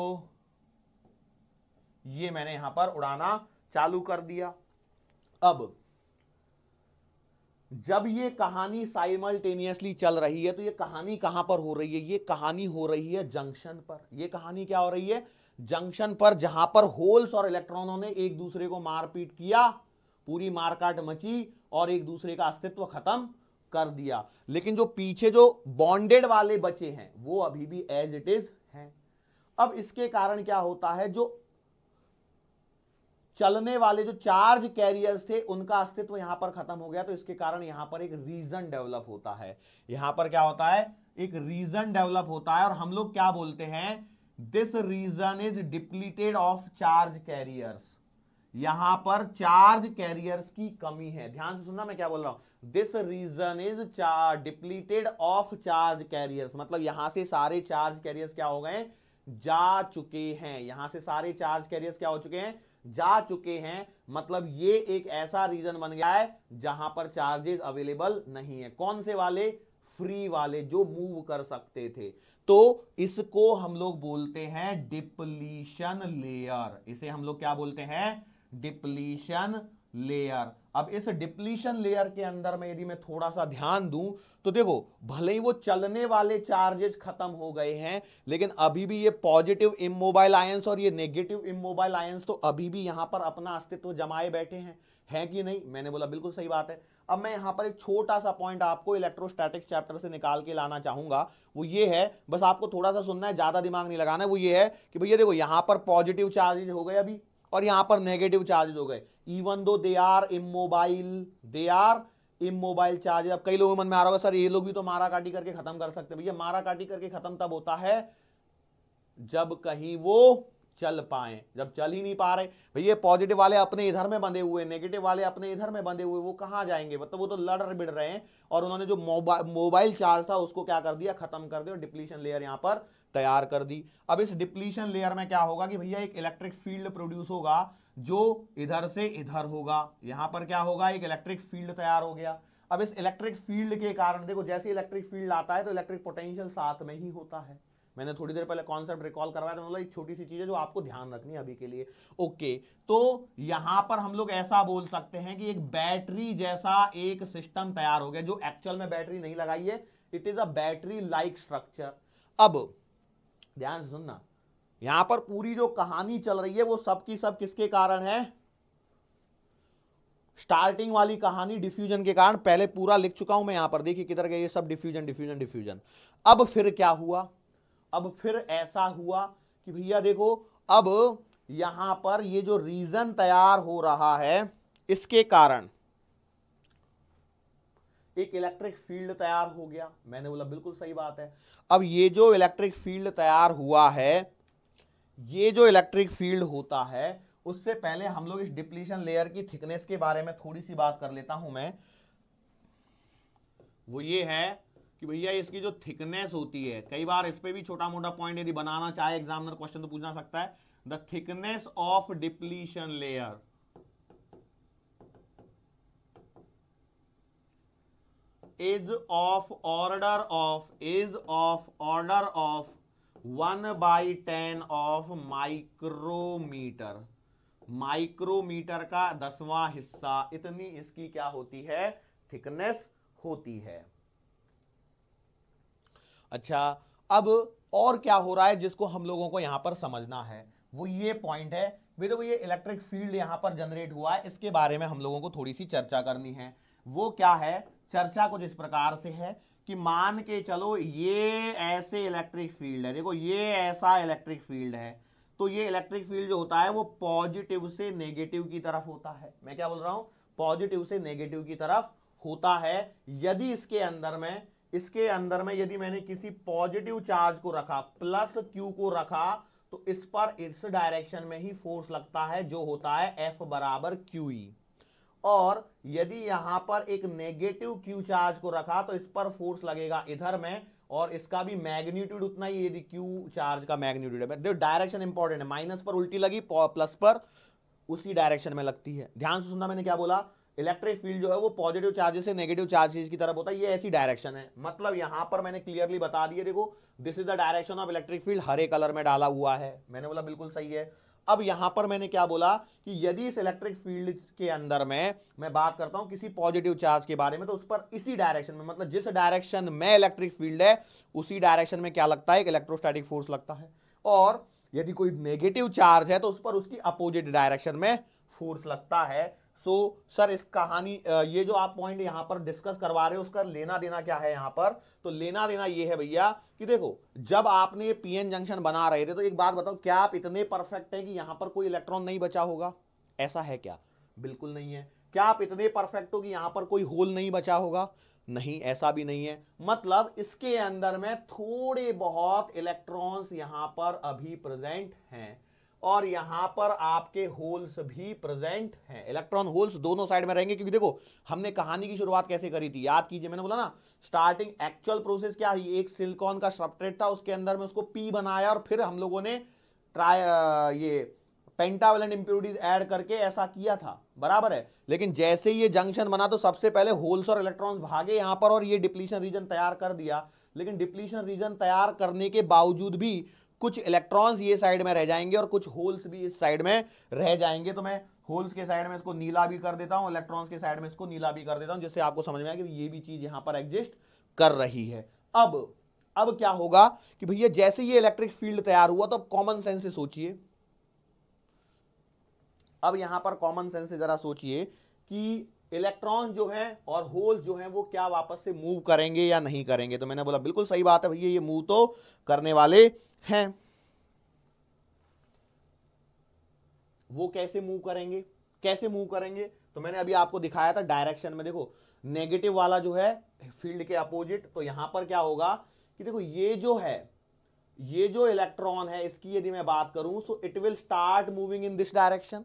ये मैंने यहां पर उड़ाना चालू कर दिया अब जब ये कहानी साइमल्टेनियसली चल रही है तो ये कहानी कहां पर हो रही है ये कहानी हो रही है जंक्शन पर ये कहानी क्या हो रही है जंक्शन पर जहां पर होल्स और इलेक्ट्रॉनों ने एक दूसरे को मारपीट किया पूरी मारकाट मची और एक दूसरे का अस्तित्व खत्म कर दिया लेकिन जो पीछे जो बॉन्डेड वाले बचे हैं वो अभी भी एज इट इज हैं अब इसके कारण क्या होता है जो चलने वाले जो चार्ज कैरियर्स थे उनका अस्तित्व यहां पर खत्म हो गया तो इसके कारण यहां पर एक रीजन डेवलप होता है यहां पर क्या होता है एक रीजन डेवलप होता है और हम लोग क्या बोलते हैं this region is depleted of charge carriers यहां पर चार्ज कैरियर्स की कमी है ध्यान से सुनना मैं क्या बोल रहा हूं this region is charge depleted of charge carriers मतलब यहां से सारे चार्ज कैरियर्स क्या हो गए जा चुके हैं यहां से सारे चार्ज कैरियर्स क्या हो चुके हैं जा चुके हैं मतलब ये एक ऐसा रीजन बन गया है जहां पर चार्जेस अवेलेबल नहीं है कौन से वाले फ्री वाले जो मूव कर सकते थे तो इसको हम लोग बोलते हैं डिप्लीशन लेयर इसे हम लोग क्या बोलते हैं डिप्लीशन लेयर अब इस डिप्लीशन लेयर के अंदर में यदि मैं थोड़ा सा ध्यान दूं तो देखो भले ही वो चलने वाले चार्जेस खत्म हो गए हैं लेकिन अभी भी ये पॉजिटिव इमोबाइल आयंस और ये नेगेटिव इमोबाइल आयंस तो अभी भी यहां पर अपना अस्तित्व जमाए बैठे हैं है कि नहीं मैंने बोला बिल्कुल सही बात है अब मैं यहां पर एक छोटा सा पॉइंट आपको इलेक्ट्रोस्टैटिक्स चैप्टर से निकाल के लाना चाहूंगा वो ये है बस आपको थोड़ा सा सुनना है ज्यादा दिमाग नहीं लगाना है वो ये है कि भैया देखो यहां पर पॉजिटिव चार्जेज हो गए अभी और यहां पर नेगेटिव चार्जेस हो गए even though they are immobile they are immobile charges अब कई लोगों मन में आ रहा होगा सर ये लोग भी तो मारा काटी करके खत्म कर सकते भैया मारा काटी करके खत्म तब होता है जब कहीं वो चल पाए जब चल ही नहीं पा रहे भैया पॉजिटिव वाले अपने इधर में बंधे हुए नेगेटिव वाले अपने इधर में बंधे हुए वो कहां जाएंगे मतलब वो तो लड़ बिड़ रहे हैं और उन्होंने जो मोबाइल मोबाइल चार्ज था उसको क्या कर दिया खत्म कर दिया डिप्लीशन लेयर यहां पर तैयार कर दी अब इस डिप्लीशन लेयर में क्या होगा कि भैया एक इलेक्ट्रिक फील्ड प्रोड्यूस होगा जो इधर से इधर होगा यहां पर क्या होगा एक इलेक्ट्रिक फील्ड तैयार हो गया अब इस इलेक्ट्रिक फील्ड के कारण देखो जैसे इलेक्ट्रिक फील्ड आता है तो इलेक्ट्रिक पोटेंशियल साथ में ही होता है मैंने थोड़ी देर पहले कॉन्सेप्ट रिकॉल करवाया था मतलब एक छोटी सी चीज है जो आपको ध्यान रखनी है अभी के लिए ओके तो यहां पर हम लोग ऐसा बोल सकते हैं कि एक बैटरी जैसा एक सिस्टम तैयार हो गया जो एक्चुअल में बैटरी नहीं लगाई है it is a battery like structure अब ध्यान से सुनना यहां पर पूरी जो कहानी चल रही है वो सब की सब किसके कारण है स्टार्टिंग वाली कहानी डिफ्यूजन के कारण पहले पूरा लिख चुका हूं मैं यहां पर देखिए किधर गए ये सब डिफ्यूजन डिफ्यूजन डिफ्यूजन अब फिर क्या हुआ अब फिर ऐसा हुआ कि भैया देखो अब यहां पर ये जो रीजन तैयार हो रहा है इसके कारण एक इलेक्ट्रिक फील्ड तैयार हो गया मैंने बोला बिल्कुल सही बात है अब ये जो इलेक्ट्रिक फील्ड तैयार हुआ है ये जो इलेक्ट्रिक फील्ड होता है उससे पहले हम लोग इस डिप्लीशन लेयर की थिकनेस के बारे में थोड़ी सी बात कर लेता हूं मैं वो ये है कि भैया इसकी जो थिकनेस होती है कई बार इस पर भी छोटा मोटा पॉइंट यदि बनाना चाहे एग्जामिनर क्वेश्चन तो पूछना सकता है the thickness of depletion layer is of order of is of order of one by ten of micrometre micrometre का दसवां हिस्सा इतनी इसकी क्या होती है थिकनेस होती है अच्छा अब और क्या हो रहा है जिसको हम लोगों को यहां पर समझना है वो ये पॉइंट है देखो ये इलेक्ट्रिक फील्ड यहां पर जनरेट हुआ है इसके बारे में हम लोगों को थोड़ी सी चर्चा करनी है वो क्या है चर्चा कुछ इस प्रकार से है कि मान के चलो ये ऐसे इलेक्ट्रिक फील्ड है देखो ये ऐसा इलेक्ट्रिक फील्ड है तो ये इलेक्ट्रिक फील्ड जो होता है वो पॉजिटिव से नेगेटिव की तरफ होता है मैं क्या बोल रहा हूं पॉजिटिव से नेगेटिव की तरफ होता है यदि इसके अंदर में इसके अंदर में यदि मैंने किसी पॉजिटिव चार्ज को रखा प्लस क्यू को रखा तो इस पर इस डायरेक्शन में ही फोर्स लगता है जो होता है एफ बराबर क्यू ई e। और यदि यहां पर एक नेगेटिव क्यू चार्ज को रखा तो इस पर फोर्स लगेगा इधर में और इसका भी मैग्नीट्यूड उतना ही यदि क्यू चार्ज का मैग्नीट्यूड है डायरेक्शन इंपॉर्टेंट है माइनस पर उल्टी लगी प्लस पर उसी डायरेक्शन में लगती है ध्यान से सुनना मैंने क्या बोला इलेक्ट्रिक फील्ड जो है वो पॉजिटिव चार्जेस से नेगेटिव चार्जेस की तरफ होता है ये ऐसी डायरेक्शन है मतलब यहां पर मैंने क्लियरली बता दिया देखो this is the direction of electric field हरे कलर में डाला हुआ है मैंने बोला बिल्कुल सही है अब यहां पर मैंने क्या बोला कि यदि इस इलेक्ट्रिक फील्ड के अंदर में मैं बात करता हूं किसी पॉजिटिव चार्ज के बारे में तो उस पर इसी डायरेक्शन में मतलब जिस डायरेक्शन में इलेक्ट्रिक फील्ड है उसी डायरेक्शन में क्या लगता है एक इलेक्ट्रोस्टैटिक फोर्स लगता है और यदि कोई नेगेटिव चार्ज है तो उस पर उसकी अपोजिट डायरेक्शन में फोर्स लगता है सो so, सर इस कहानी ये जो आप पॉइंट यहां पर डिस्कस करवा रहे हो उसका लेना देना क्या है यहां पर तो लेना देना ये है भैया कि देखो जब आपने पीएन जंक्शन बना रहे थे तो एक बात बताओ क्या आप इतने परफेक्ट हैं कि यहां पर कोई इलेक्ट्रॉन नहीं बचा होगा ऐसा है क्या बिल्कुल नहीं है क्या आप इतने परफेक्ट हो कि यहां पर कोई होल नहीं बचा होगा नहीं ऐसा भी नहीं है मतलब इसके अंदर में थोड़े बहुत इलेक्ट्रॉन्स यहां पर अभी प्रेजेंट हैं और यहां पर आपके होल्स भी प्रेजेंट हैं इलेक्ट्रॉन होल्स दोनों साइड में रहेंगे क्योंकि देखो हमने कहानी की शुरुआत कैसे करी थी याद कीजिए मैंने बोला ना स्टार्टिंग एक्चुअल प्रोसेस क्या है एक सिलिकॉन का सब्सट्रेट था उसके अंदर में उसको पी बनाया और फिर हम लोगों ने ट्राई ये पेंटावेलेंट इंप्योरिटीज ऐड करके ऐसा किया था बराबर है लेकिन जैसे ये जंक्शन बना तो सबसे पहले होल्स और इलेक्ट्रॉन्स भागे यहां पर और ये डिप्लीशन रीजन तैयार कर दिया लेकिन डिप्लीशन रीजन तैयार करने के बावजूद भी कुछ इलेक्ट्रॉन्स ये साइड में रह जाएंगे और कुछ होल्स भी इस साइड में रह जाएंगे तो मैं होल्स के साइड में इसको नीला भी कर देता हूं इलेक्ट्रॉन्स के साइड में इसको नीला भी कर देता हूं जिससे आपको समझ में आया कि ये भी चीज़ यहां पर एग्जिस्ट कर रही है अब अब क्या होगा कि भैया जैसे ये इलेक्ट्रिक फील्ड तैयार हुआ तो अब कॉमन सेंस से सोचिए अब यहां पर कॉमन सेंस से जरा सोचिए कि इलेक्ट्रॉन जो हैं और होल्स जो हैं वो क्या वापस से मूव करेंगे या नहीं करेंगे तो मैंने बोला बिल्कुल सही बात है भैया ये मूव तो करने वाले हैं वो कैसे मूव करेंगे कैसे मूव करेंगे तो मैंने अभी आपको दिखाया था डायरेक्शन में देखो नेगेटिव वाला जो है फील्ड के अपोजिट तो यहां पर क्या होगा कि देखो ये जो है ये जो इलेक्ट्रॉन है इसकी यदि मैं बात करूं so it will start moving in this direction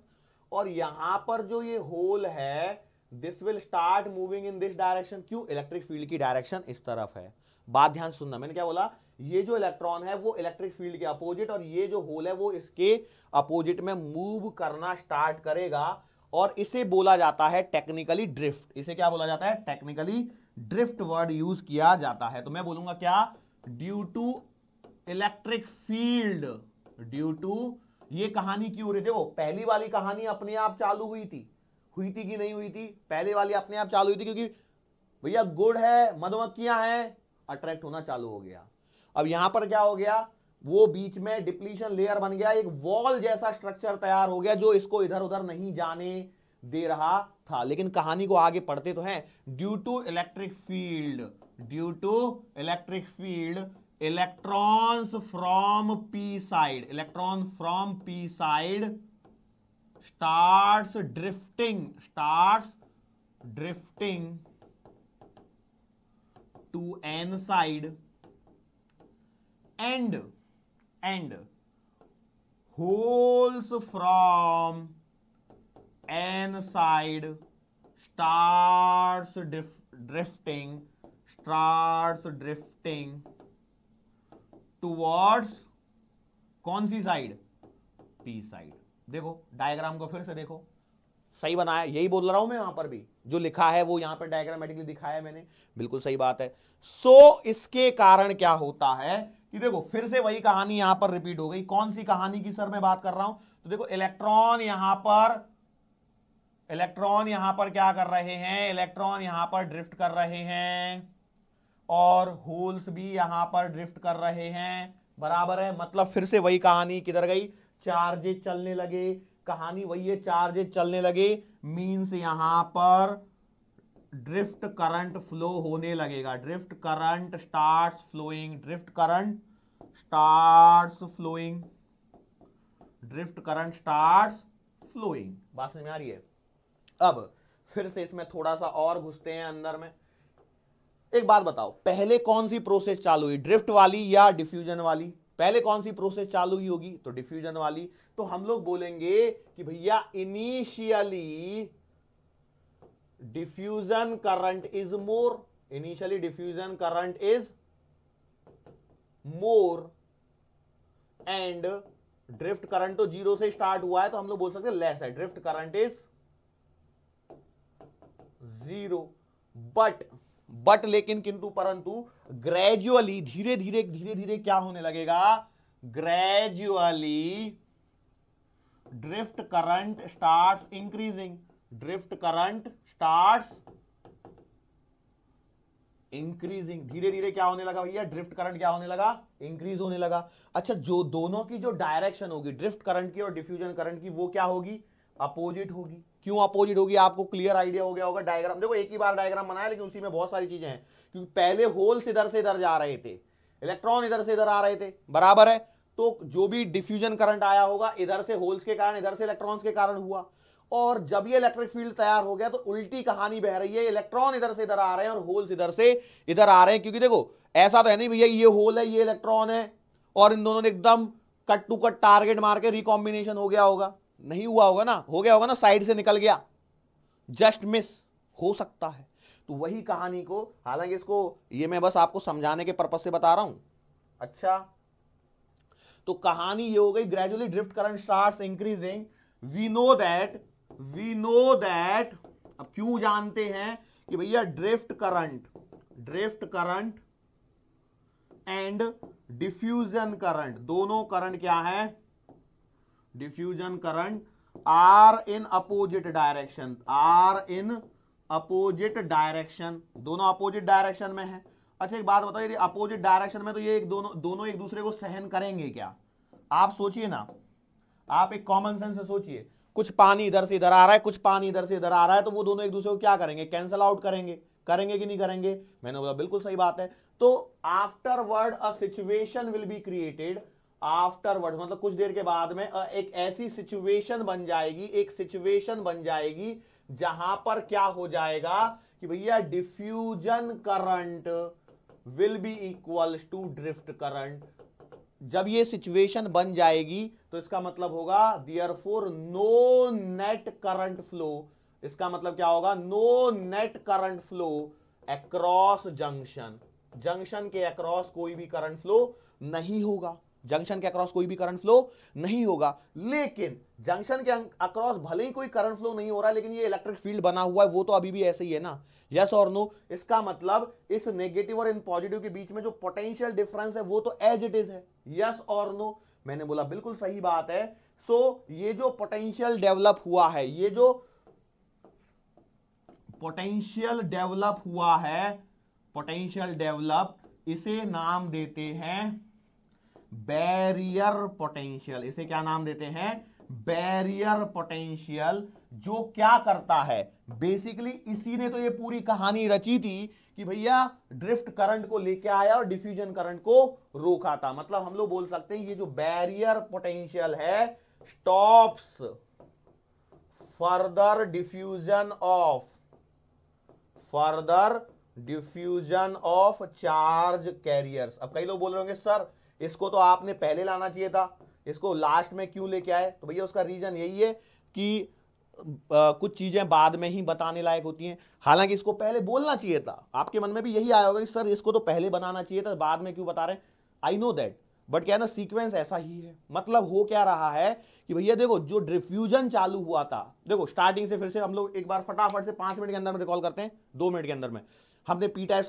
और यहां पर जो ये होल है this will start moving in this direction क्यों इलेक्ट्रिक फील्ड की डायरेक्शन इस तरफ है बात ध्यान सुनना मैंने क्या बोला ये जो इलेक्ट्रॉन है वो इलेक्ट्रिक फील्ड के अपोजिट और ये जो होल है वो इसके अपोजिट में मूव करना स्टार्ट करेगा और इसे बोला जाता है टेक्निकली ड्रिफ्ट इसे क्या बोला जाता है टेक्निकली ड्रिफ्ट वर्ड यूज किया जाता है तो मैं बोलूंगा क्या due to electric field due to ये कहानी क्यों रही देखो पहली वाली कहानी अपने आप चालू हुई थी हुई थी कि नहीं हुई थी पहले वाली अपने आप चालू हुई थी क्योंकि भैया गुड़ है मधुमक्खियां हैं अट्रैक्ट होना चालू हो गया अब यहां पर क्या हो गया वो बीच में डिप्लीशन लेयर बन गया एक वॉल जैसा स्ट्रक्चर तैयार हो गया जो इसको इधर उधर नहीं जाने दे रहा था लेकिन कहानी को आगे पढ़ते तो है due to electric field due to electric field electrons from P side electron from P side starts drifting starts drifting to N side and and holes from N side starts drifting starts drifting towards कौन सी side P side देखो diagram को फिर से देखो सही बनाया यही बोल रहा हूं मैं यहां पर भी जो लिखा है वो यहां पर डायग्रामेटिकली दिखाया मैंने बिल्कुल सही बात है सो so, इसके कारण क्या होता है कि देखो फिर से वही कहानी यहां पर रिपीट हो गई कौन सी कहानी की सर मैं बात कर रहा हूं तो देखो इलेक्ट्रॉन यहां पर इलेक्ट्रॉन यहां पर क्या कर रहे हैं इलेक्ट्रॉन यहां पर ड्रिफ्ट कर रहे हैं और होल्स भी यहां पर ड्रिफ्ट कर रहे हैं बराबर है मतलब फिर से वही कहानी किधर गई चार्जे चलने लगे कहानी वही है चार्जे चलने लगे मीन्स यहां पर ड्रिफ्ट करंट फ्लो होने लगेगा drift current start flowing drift current start flowing drift current start flowing बात समझ में आ रही है अब फिर से इसमें थोड़ा सा और घुसते हैं अंदर में एक बात बताओ पहले कौन सी प्रोसेस चालू हुई ड्रिफ्ट वाली या डिफ्यूजन वाली पहले कौन सी प्रोसेस चालू हुई होगी तो डिफ्यूजन वाली तो हम लोग बोलेंगे कि भैया initially diffusion current is more initially diffusion current is more and drift current तो जीरो से स्टार्ट हुआ है तो हम लोग बोल सकते हैं लेस है drift current is zero but but लेकिन किंतु परंतु ग्रेजुअली धीरे धीरे धीरे धीरे क्या होने लगेगा gradually drift current start increasing drift current start increasing धीरे धीरे क्या होने लगा भैया ड्रिफ्ट करंट क्या होने लगा इंक्रीज होने लगा अच्छा जो दोनों की जो डायरेक्शन होगी ड्रिफ्ट करंट की और डिफ्यूजन करंट की वो क्या होगी अपोजिट होगी क्यों अपोजिट होगी आपको क्लियर आइडिया हो गया होगा डायग्राम देखो एक ही बार डायग्राम बनाया लेकिन उसी में बहुत सारी चीजें हैं क्योंकि पहले होल्स इधर से इधर जा रहे थे इलेक्ट्रॉन इधर से इधर आ रहे थे बराबर है तो जो भी डिफ्यूजन करंट आया होगा इधर से होल्स के कारण इधर से इलेक्ट्रॉन्स के कारण हुआ और जब ये इलेक्ट्रिक फील्ड तैयार हो गया तो उल्टी कहानी बह रही है इलेक्ट्रॉन इधर से इधर आ रहे हैं और होल्स इधर से इधर आ रहे हैं क्योंकि देखो ऐसा तो है नहीं भैया ये होल है ये इलेक्ट्रॉन है और इन दोनों ने एकदम कट टू कट टारगेट मार के रिकॉम्बिनेशन हो गया होगा नहीं हुआ होगा ना हो गया होगा ना साइड से निकल गया जस्ट मिस हो सकता है तो वही कहानी को हालांकि इसको ये मैं बस आपको समझाने के पर्पज से बता रहा हूं अच्छा तो कहानी ये हो गई gradually drift current start increasing we know that we know that अब क्यों जानते हैं कि भैया drift current drift current and diffusion current दोनों करंट क्या है diffusion current are in opposite direction are in opposite direction दोनों अपोजिट डायरेक्शन में है अच्छा एक बात बताओ यदि अपोजिट डायरेक्शन में तो ये एक दोनों दोनों एक दूसरे को सहन करेंगे क्या आप सोचिए ना आप एक कॉमन सेंस से सोचिए कुछ पानी इधर से इधर आ रहा है कुछ पानी इधर से इधर आ रहा है तो वो दोनों एक दूसरे को क्या करेंगे कैंसिल आउट करेंगे करेंगे कि नहीं करेंगे मैंने बोला बिल्कुल सही बात है तो afterwards situation will be created afterwards मतलब कुछ देर के बाद में एक ऐसी सिचुएशन बन जाएगी एक सिचुएशन बन जाएगी जहां पर क्या हो जाएगा कि भैया diffusion current will be equals to drift current जब ये सिचुएशन बन जाएगी तो इसका मतलब होगा therefore no net current flow इसका मतलब क्या होगा no net current flow across junction junction के अक्रॉस कोई भी करंट फ्लो नहीं होगा जंक्शन के अक्रॉस कोई भी करंट फ्लो नहीं होगा लेकिन जंक्शन के अक्रॉस भले ही कोई करंट फ्लो नहीं हो रहा लेकिन ये इलेक्ट्रिक फील्ड बना हुआ है वो तो अभी भी ऐसे ही है ना यस और नो इसका मतलब इस नेगेटिव और इन पॉजिटिव के बीच में जो पोटेंशियल डिफरेंस है वो तो एज इट इज है यस और नो मैंने बोला बिल्कुल सही बात है सो so, ये जो पोटेंशियल डेवलप हुआ है ये जो पोटेंशियल डेवलप हुआ है पोटेंशियल डेवलप इसे नाम देते हैं बैरियर पोटेंशियल इसे क्या नाम देते हैं बैरियर पोटेंशियल जो क्या करता है बेसिकली इसी ने तो ये पूरी कहानी रची थी कि भैया ड्रिफ्ट करंट को लेके आया और डिफ्यूजन करंट को रोका था मतलब हम लोग बोल सकते हैं ये जो बैरियर पोटेंशियल है stops further diffusion of further diffusion of charge carriers अब कई लोग बोल रहे होंगे सर इसको तो आपने पहले लाना चाहिए था इसको लास्ट में क्यों लेके आए तो भैया उसका रीजन यही है कि आ, कुछ चीज़ें बाद में ही बताने लायक होती हैं हालांकि इसको पहले बोलना चाहिए था आपके मन में भी यही आया होगा कि सर इसको तो पहले बनाना चाहिए था बाद में क्यों बता रहे हैं आई नो दैट बट क्या ना सीक्वेंस ऐसा ही है मतलब हो क्या रहा है कि भैया देखो जो डिफ्यूजन चालू हुआ था देखो स्टार्टिंग से फिर से हम लोग एक बार फटाफट से पांच मिनट के अंदर में रिकॉल करते हैं दो मिनट के अंदर में हमने पी टाइप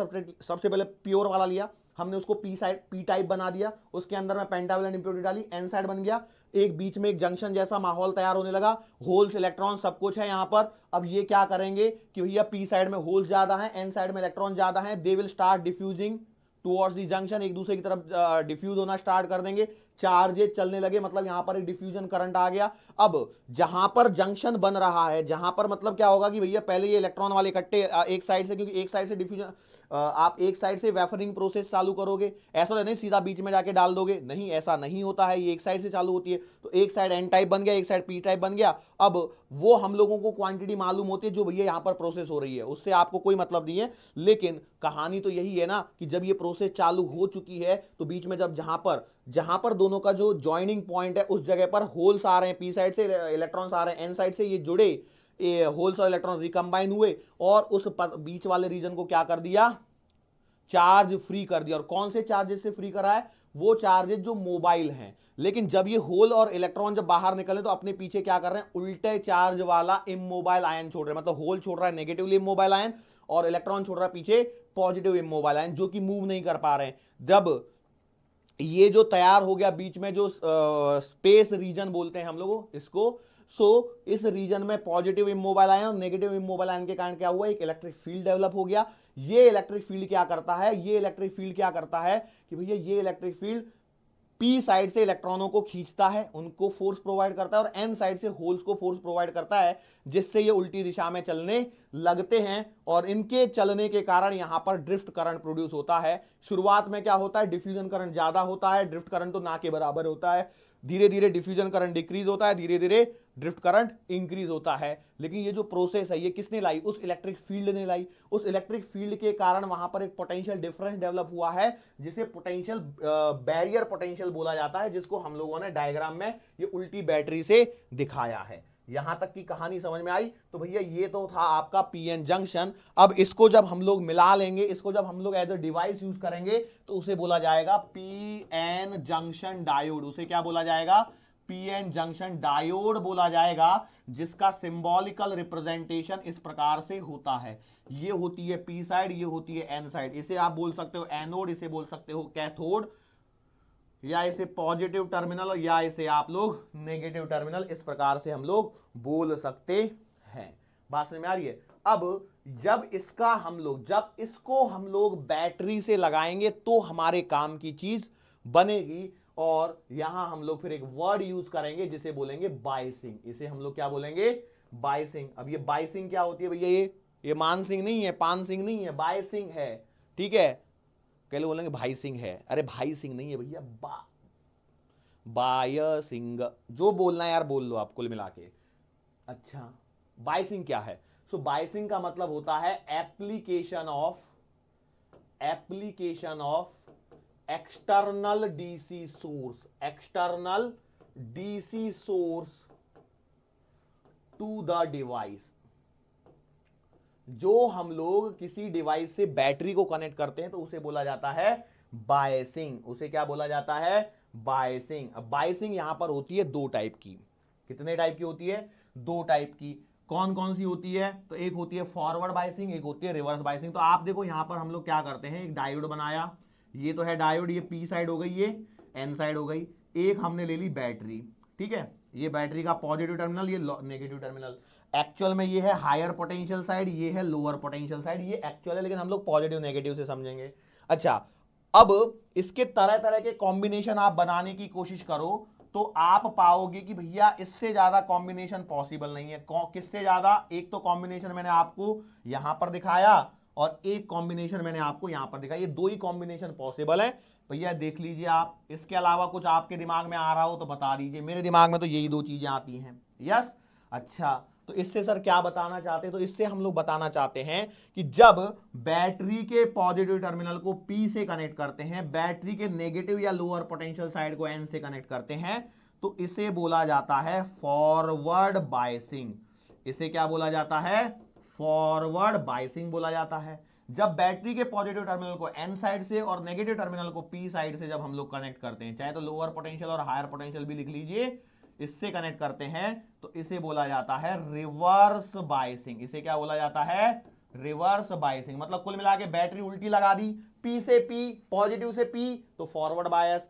सबसे पहले प्योर वाला लिया हमने उसको पी साइड पी टाइप बना दिया उसके अंदर में पेंटावल इंप्योरिटी डाली एन साइड बन गया एक बीच में एक जंक्शन जैसा माहौल तैयार होने लगा होल्स इलेक्ट्रॉन सब कुछ है यहां पर अब ये क्या करेंगे कि भैया पी साइड में होल्स ज्यादा है एन साइड में इलेक्ट्रॉन ज्यादा है they will start diffusing towards the junction एक दूसरे की तरफ डिफ्यूज होना स्टार्ट कर देंगे चार्जेज चलने लगे मतलब यहां पर एक डिफ्यूजन करंट आ गया अब जहां पर जंक्शन बन रहा है जहां पर मतलब क्या होगा कि भैया पहले ये इलेक्ट्रॉन वाले इकट्ठे एक साइड से क्योंकि एक साइड से डिफ्यूजन आप एक साइड से वेफरिंग प्रोसेस चालू करोगे ऐसा तो नहीं सीधा बीच में जाके डाल दोगे नहीं ऐसा नहीं होता है ये एक साइड से चालू होती है तो एक साइड एन टाइप बन गया एक साइड पी टाइप बन गया अब वो हम लोगों को क्वांटिटी मालूम होती है जो भैया यहाँ पर प्रोसेस हो रही है उससे आपको कोई मतलब नहीं है लेकिन कहानी तो यही है ना कि जब ये प्रोसेस चालू हो चुकी है तो बीच में जब जहां पर जहां पर दोनों का जो ज्वाइनिंग पॉइंट है उस जगह पर होल्स आ रहे हैं पी साइड से इलेक्ट्रॉन्स आ रहे हैं एन साइड से ये जुड़े होल्स और इलेक्ट्रॉन रिकम्बाइन हुए और उस बीच वाले रीजन को क्या कर दिया चार्ज फ्री कर दिया और कौन से चार्जेस से फ्री करा है वो चार्जेस जो मोबाइल हैं लेकिन जब ये होल और इलेक्ट्रॉन जब बाहर निकले तो अपने पीछे क्या कर रहे हैं उल्टे चार्ज वाला इमोबाइल आयन छोड़ रहे हैं मतलब होल छोड़ रहा है नेगेटिवली इमोबाइल आयन और इलेक्ट्रॉन छोड़ रहा है पीछे पॉजिटिव इमोबाइल आयन जो कि मूव नहीं कर पा रहे हैं जब ये जो तैयार हो गया बीच में जो स्पेस रीजन बोलते हैं हम लोग इसको सो so, इस रीजन में positive immobile ion negative immobile ion के कारण क्या हुआ एक इलेक्ट्रिक फील्ड डेवलप हो गया ये इलेक्ट्रिक फील्ड क्या करता है ये इलेक्ट्रिक फील्ड क्या करता है कि भैया ये इलेक्ट्रिक फील्ड पी साइड से इलेक्ट्रॉनों को खींचता है उनको फोर्स प्रोवाइड करता है और एन साइड से होल्स को फोर्स प्रोवाइड करता है जिससे ये उल्टी दिशा में चलने लगते हैं और इनके चलने के कारण यहां पर ड्रिफ्ट करंट प्रोड्यूस होता है शुरुआत में क्या होता है डिफ्यूजन करंट ज्यादा होता है ड्रिफ्ट करंट तो ना के बराबर होता है धीरे धीरे डिफ्यूजन करंट डिक्रीज होता है धीरे धीरे ड्रिफ्ट करंट इंक्रीज होता है लेकिन ये जो प्रोसेस है ये किसने लाई उस इलेक्ट्रिक फील्ड ने लाई उस इलेक्ट्रिक फील्ड के कारण वहां पर एक पोटेंशियल डिफरेंस डेवलप हुआ है जिसे पोटेंशियल बैरियर पोटेंशियल बोला जाता है जिसको हम लोगों ने डायग्राम में ये उल्टी बैटरी से दिखाया है यहां तक की कहानी समझ में आई तो भैया ये तो था आपका पीएन जंक्शन अब इसको जब हम लोग मिला लेंगे इसको जब हम लोग एज अ डिवाइस यूज करेंगे तो उसे बोला जाएगा पीएन जंक्शन डायोड उसे क्या बोला जाएगा पीएन जंक्शन डायोड बोला जाएगा जिसका सिंबॉलिकल रिप्रेजेंटेशन इस प्रकार से होता है ये होती है पी साइड ये होती है एन साइड इसे आप बोल सकते हो एनोड इसे बोल सकते हो कैथोड या इसे पॉजिटिव टर्मिनल और या इसे आप लोग नेगेटिव टर्मिनल इस प्रकार से हम लोग बोल सकते हैं बात समझ में आ रही है अब जब इसका हम लोग जब इसको हम लोग बैटरी से लगाएंगे तो हमारे काम की चीज बनेगी और यहां हम लोग फिर एक वर्ड यूज करेंगे जिसे बोलेंगे बाइसिंग इसे हम लोग क्या बोलेंगे बाइसिंग अब ये बाइसिंग क्या होती है भैया ये ये मानसिंग नहीं है पान सिंह नहीं है बाइसिंग है ठीक है कई लोग बोलेंगे भाई सिंह है अरे भाई सिंह नहीं है भैया बा बाय सिंह जो बोलना है यार बोल लो आप कुल मिला के अच्छा बाय सिंह क्या है सो बाय सिंह का मतलब होता है application of application of external DC source external DC source to the device जो हम लोग किसी डिवाइस से बैटरी को कनेक्ट करते हैं तो उसे बोला जाता है बायसिंग उसे क्या बोला जाता है बायसिंग अब बायसिंग यहां पर होती है दो टाइप की कितने टाइप की होती है दो टाइप की कौन कौन सी होती है तो एक होती है फॉरवर्ड बाइसिंग एक होती है रिवर्स बाइसिंग तो आप देखो यहां पर हम लोग क्या करते हैं एक डायोड बनाया ये तो है डायोड ये पी साइड हो गई ये एन साइड हो गई एक हमने ले ली बैटरी ठीक है ये बैटरी का पॉजिटिव टर्मिनल ये नेगेटिव टर्मिनल एक्चुअल में ये है हायर पोटेंशियल साइड ये है लोअर पोटेंशियल साइड ये एक्चुअल है लेकिन हम लोग पॉजिटिव नेगेटिव से समझेंगे अच्छा अब इसके तरह तरह के कॉम्बिनेशन आप बनाने की कोशिश करो तो आप पाओगे कि भैया इससे ज्यादा कॉम्बिनेशन पॉसिबल नहीं है किससे ज्यादा एक तो कॉम्बिनेशन मैंने आपको यहां पर दिखाया और एक कॉम्बिनेशन मैंने आपको यहां पर दिखाया ये दो ही कॉम्बिनेशन पॉसिबल है भैया देख लीजिए आप इसके अलावा कुछ आपके दिमाग में आ रहा हो तो बता दीजिए मेरे दिमाग में तो यही दो चीजें आती हैं यस अच्छा तो इससे सर क्या बताना चाहते हैं तो इससे हम लोग बताना चाहते हैं कि जब बैटरी के पॉजिटिव टर्मिनल को P से कनेक्ट करते हैं बैटरी के नेगेटिव या लोअर पोटेंशियल साइड को N से कनेक्ट करते हैं तो इसे बोला जाता है फॉरवर्ड बाइसिंग इसे क्या बोला जाता है फॉरवर्ड बाइसिंग बोला जाता है जब बैटरी के पॉजिटिव टर्मिनल को एन साइड से और नेगेटिव टर्मिनल को पी साइड से जब हम लोग कनेक्ट करते हैं चाहे तो लोअर पोटेंशियल और हायर पोटेंशियल भी लिख लीजिए इससे कनेक्ट करते हैं तो इसे बोला जाता है रिवर्स बाइसिंग इसे क्या बोला जाता है रिवर्स बाइसिंग मतलब कुल मिला के बैटरी उल्टी लगा दी पी से पी पॉजिटिव से पी तो फॉरवर्ड बायस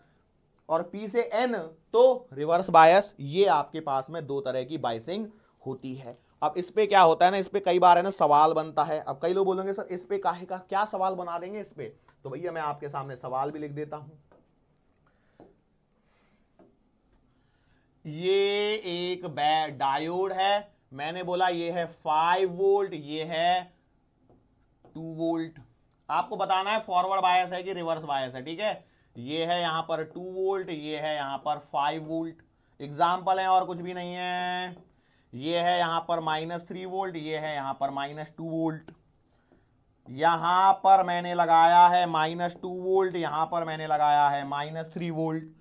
और पी से एन तो रिवर्स बायस ये आपके पास में दो तरह की बाइसिंग होती है अब इस पे क्या होता है ना इस पे कई बार है ना सवाल बनता है अब कई लोग बोलेंगे सर इस पे काहे का क्या सवाल बना देंगे इस पे तो भैया मैं आपके सामने सवाल भी लिख देता हूं ये एक डायोड है मैंने बोला ये है फाइव वोल्ट ये है टू वोल्ट आपको बताना है फॉरवर्ड बायस है कि रिवर्स बायस है ठीक है ये है यहां पर टू वोल्ट ये है यहां पर फाइव वोल्ट एग्जाम्पल है और कुछ भी नहीं है ये है यहां पर माइनस थ्री वोल्ट ये है यहां पर माइनस टू वोल्ट यहां पर मैंने लगाया है माइनस टू वोल्ट यहां पर मैंने लगाया है माइनस थ्री वोल्ट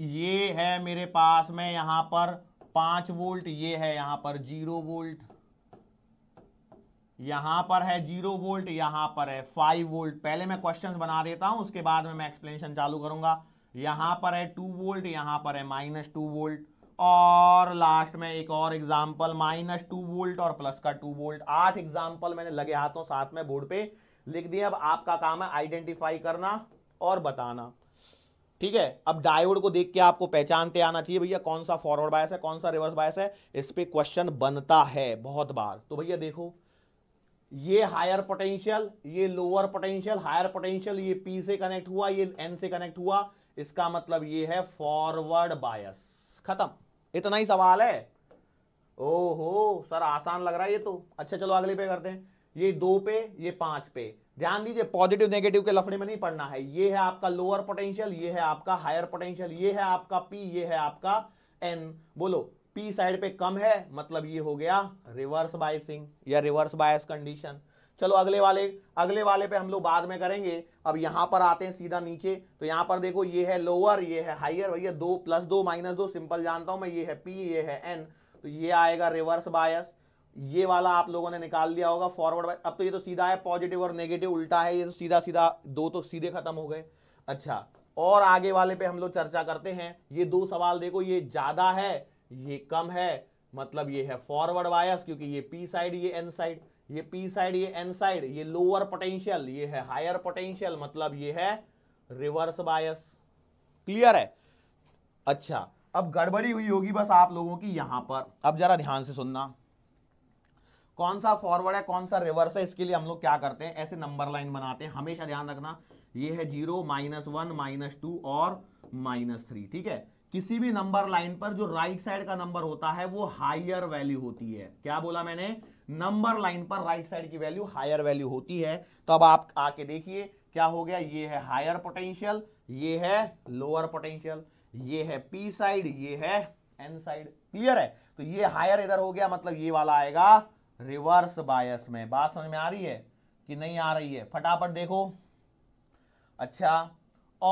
ये है मेरे पास में यहां पर पांच वोल्ट ये है यहां पर जीरो वोल्ट यहां पर है जीरो वोल्ट यहां पर है फाइव वोल्ट पहले मैं क्वेश्चंस बना देता हूं उसके बाद में मैं एक्सप्लेनेशन चालू करूंगा यहां पर है टू वोल्ट यहां पर है माइनस टू वोल्ट और लास्ट में एक और एग्जाम्पल माइनस टू वोल्ट और प्लस का टू वोल्ट आठ एग्जाम्पल मैंने लगे हाथों साथ में बोर्ड पे लिख दिया अब आपका काम है आइडेंटिफाई करना और बताना ठीक है अब डायोड को देख के आपको पहचानते आना चाहिए भैया कौन सा फॉरवर्ड बायस है कौन सा रिवर्स बायस है इस पर क्वेश्चन बनता है बहुत बार तो भैया देखो ये हायर पोटेंशियल ये लोअर पोटेंशियल हायर पोटेंशियल ये पी से कनेक्ट हुआ ये एन से कनेक्ट हुआ इसका मतलब ये है फॉरवर्ड बायस खत्म इतना ही सवाल है ओहो सर आसान लग रहा है ये तो अच्छा चलो अगले पे करते हैं ये दो पे ये पांच पे ध्यान दीजिए पॉजिटिव नेगेटिव के लफड़े में नहीं पड़ना है ये है आपका लोअर पोटेंशियल ये है आपका हायर पोटेंशियल ये है आपका पी ये है आपका एन बोलो पी साइड पे कम है मतलब ये हो गया रिवर्स बायसिंग या रिवर्स बायस कंडीशन चलो अगले वाले अगले वाले पे हम लोग बाद में करेंगे अब यहां पर आते हैं सीधा नीचे तो यहाँ पर देखो ये है लोअर ये है हाइयर भैया दो प्लस दो माइनस दो सिंपल जानता हूं मैं ये है पी ये है एन तो ये आएगा रिवर्स बायस ये वाला आप लोगों ने निकाल दिया होगा फॉरवर्ड अब तो ये तो सीधा है पॉजिटिव और नेगेटिव उल्टा है ये तो सीधा सीधा दो तो सीधे खत्म हो गए अच्छा और आगे वाले पे हम लोग चर्चा करते हैं ये दो सवाल देखो ये ज्यादा है ये कम है मतलब ये है फॉरवर्ड वायस क्योंकि ये पी साइड ये एन साइड ये पी साइड ये एन साइड ये लोअर पोटेंशियल ये है हायर पोटेंशियल मतलब ये है रिवर्स बायस क्लियर है अच्छा अब गड़बड़ी हुई होगी बस आप लोगों की यहां पर अब जरा ध्यान से सुनना कौन सा फॉरवर्ड है कौन सा रिवर्स है इसके लिए हम लोग क्या करते हैं ऐसे नंबर लाइन बनाते हैं हमेशा ध्यान रखना ये है zero minus one minus two और माइनस थ्री ठीक है किसी भी नंबर लाइन पर जो राइट साइड का नंबर होता है वो हायर वैल्यू होती है क्या बोला मैंने नंबर लाइन पर राइट साइड की वैल्यू हायर वैल्यू होती है तो अब आप आके देखिए क्या हो गया ये है हायर पोटेंशियल ये है लोअर पोटेंशियल ये है पी साइड ये है एन साइड क्लियर है तो ये हायर इधर हो गया मतलब ये वाला आएगा रिवर्स बायस में बात समझ में आ रही है कि नहीं आ रही है फटाफट देखो अच्छा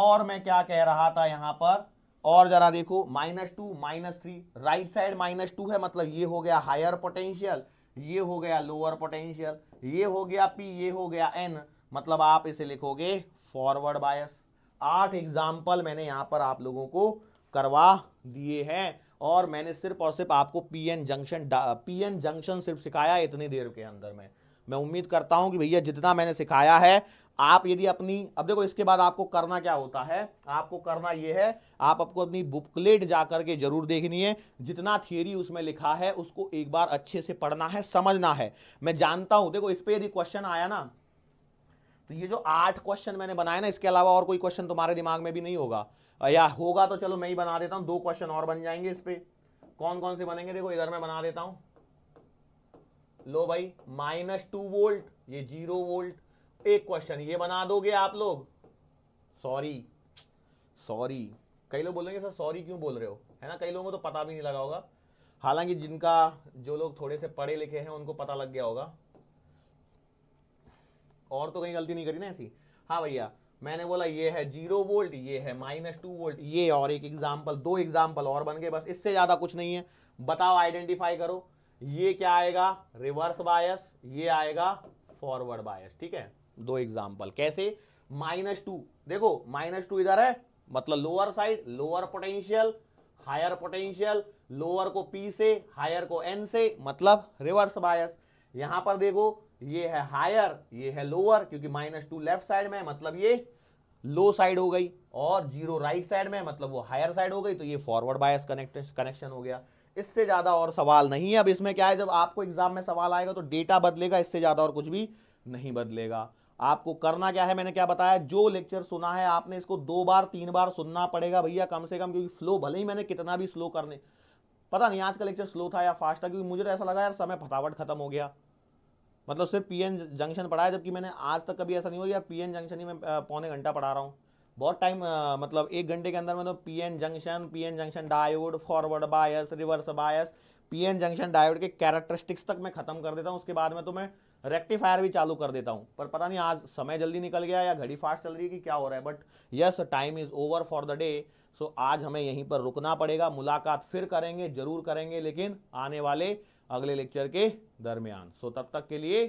और मैं क्या कह रहा था यहां पर और जरा देखो minus two minus three right side minus two है मतलब ये हो गया हायर पोटेंशियल ये हो गया लोअर पोटेंशियल ये हो गया पी ये हो गया एन मतलब आप इसे लिखोगे फॉरवर्ड बायस आठ एग्जाम्पल मैंने यहां पर आप लोगों को करवा दिए हैं और मैंने सिर्फ और सिर्फ आपको पीएन जंक्शन पीएन जंक्शन सिर्फ सिखाया इतनी देर के अंदर में मैं उम्मीद करता हूं कि भैया जितना मैंने सिखाया है आप यदि अपनी अब देखो इसके बाद आपको करना क्या होता है आपको करना यह है आप आपको अपनी बुकलेट जा करके जरूर देखनी है जितना थियोरी उसमें लिखा है उसको एक बार अच्छे से पढ़ना है समझना है मैं जानता हूं देखो इस पर यदि क्वेश्चन आया ना तो ये जो आठ क्वेश्चन मैंने बनाया ना इसके अलावा और कोई क्वेश्चन तुम्हारे दिमाग में भी नहीं होगा या होगा तो चलो मैं ही बना देता हूं दो क्वेश्चन और बन जाएंगे इस पर कौन कौन से बनेंगे देखो इधर मैं बना देता हूं लो भाई माइनस टू वोल्ट ये जीरो वोल्ट एक क्वेश्चन ये बना दोगे आप लोग सॉरी सॉरी कई लोग बोलेंगे सर सॉरी क्यों बोल रहे हो है ना कई लोगों को तो पता भी नहीं लगा होगा हालांकि जिनका जो लोग थोड़े से पढ़े लिखे हैं उनको पता लग गया होगा और तो कहीं गलती नहीं करी ना ऐसी हाँ भैया मैंने बोला ये है जीरो वोल्ट ये है माइनस टू वोल्ट ये और एक एग्जाम्पल दो एग्जाम्पल और बन गए बस इससे ज़्यादा कुछ नहीं है बताओ आइडेंटिफाई करो ये क्या आएगा रिवर्स बायस ये आएगा फॉरवर्ड बायस ठीक है दो एग्जाम्पल कैसे माइनस टू देखो माइनस टू इधर है मतलब lower side lower potential higher potential lower को पी से हायर को एन से मतलब रिवर्स बायस यहां पर देखो ये है हायर ये है लोअर क्योंकि माइनस टू लेफ्ट साइड में मतलब ये लो साइड हो गई और जीरो राइट साइड में मतलब वो हायर साइड हो गई तो ये फॉरवर्ड बायस कनेक्शन हो गया इससे ज़्यादा और सवाल नहीं है अब इसमें क्या है जब आपको एग्जाम में सवाल आएगा तो डेटा बदलेगा इससे ज़्यादा और कुछ भी नहीं बदलेगा आपको करना क्या है मैंने क्या बताया जो लेक्चर सुना है आपने इसको दो बार तीन बार सुनना पड़ेगा भैया कम से कम क्योंकि स्लो भले ही मैंने कितना भी स्लो करने पता नहीं आज का लेक्चर स्लो था या फास्ट था क्योंकि मुझे तो ऐसा लगा यार समय फटाफट खत्म हो गया मतलब सिर्फ पी जंक्शन पढ़ा है जबकि मैंने आज तक कभी ऐसा नहीं हुआ यार पी जंक्शन ही मैं पौने घंटा पढ़ा रहा हूँ बहुत टाइम मतलब एक घंटे के अंदर मैं तो P junction P junction diode forward bias reverse bias P junction diode के कैरेक्टरिस्टिक्स तक मैं खत्म कर देता हूँ उसके बाद में तो मैं रेक्टिफायर भी चालू कर देता हूँ पर पता नहीं आज समय जल्दी निकल गया या घड़ी फास्ट चल रही है कि क्या हो रहा है but yes time is over for the day so आज हमें यहीं पर रुकना पड़ेगा मुलाकात फिर करेंगे ज़रूर करेंगे लेकिन आने वाले अगले लेक्चर के दरमियान सो तब तक के लिए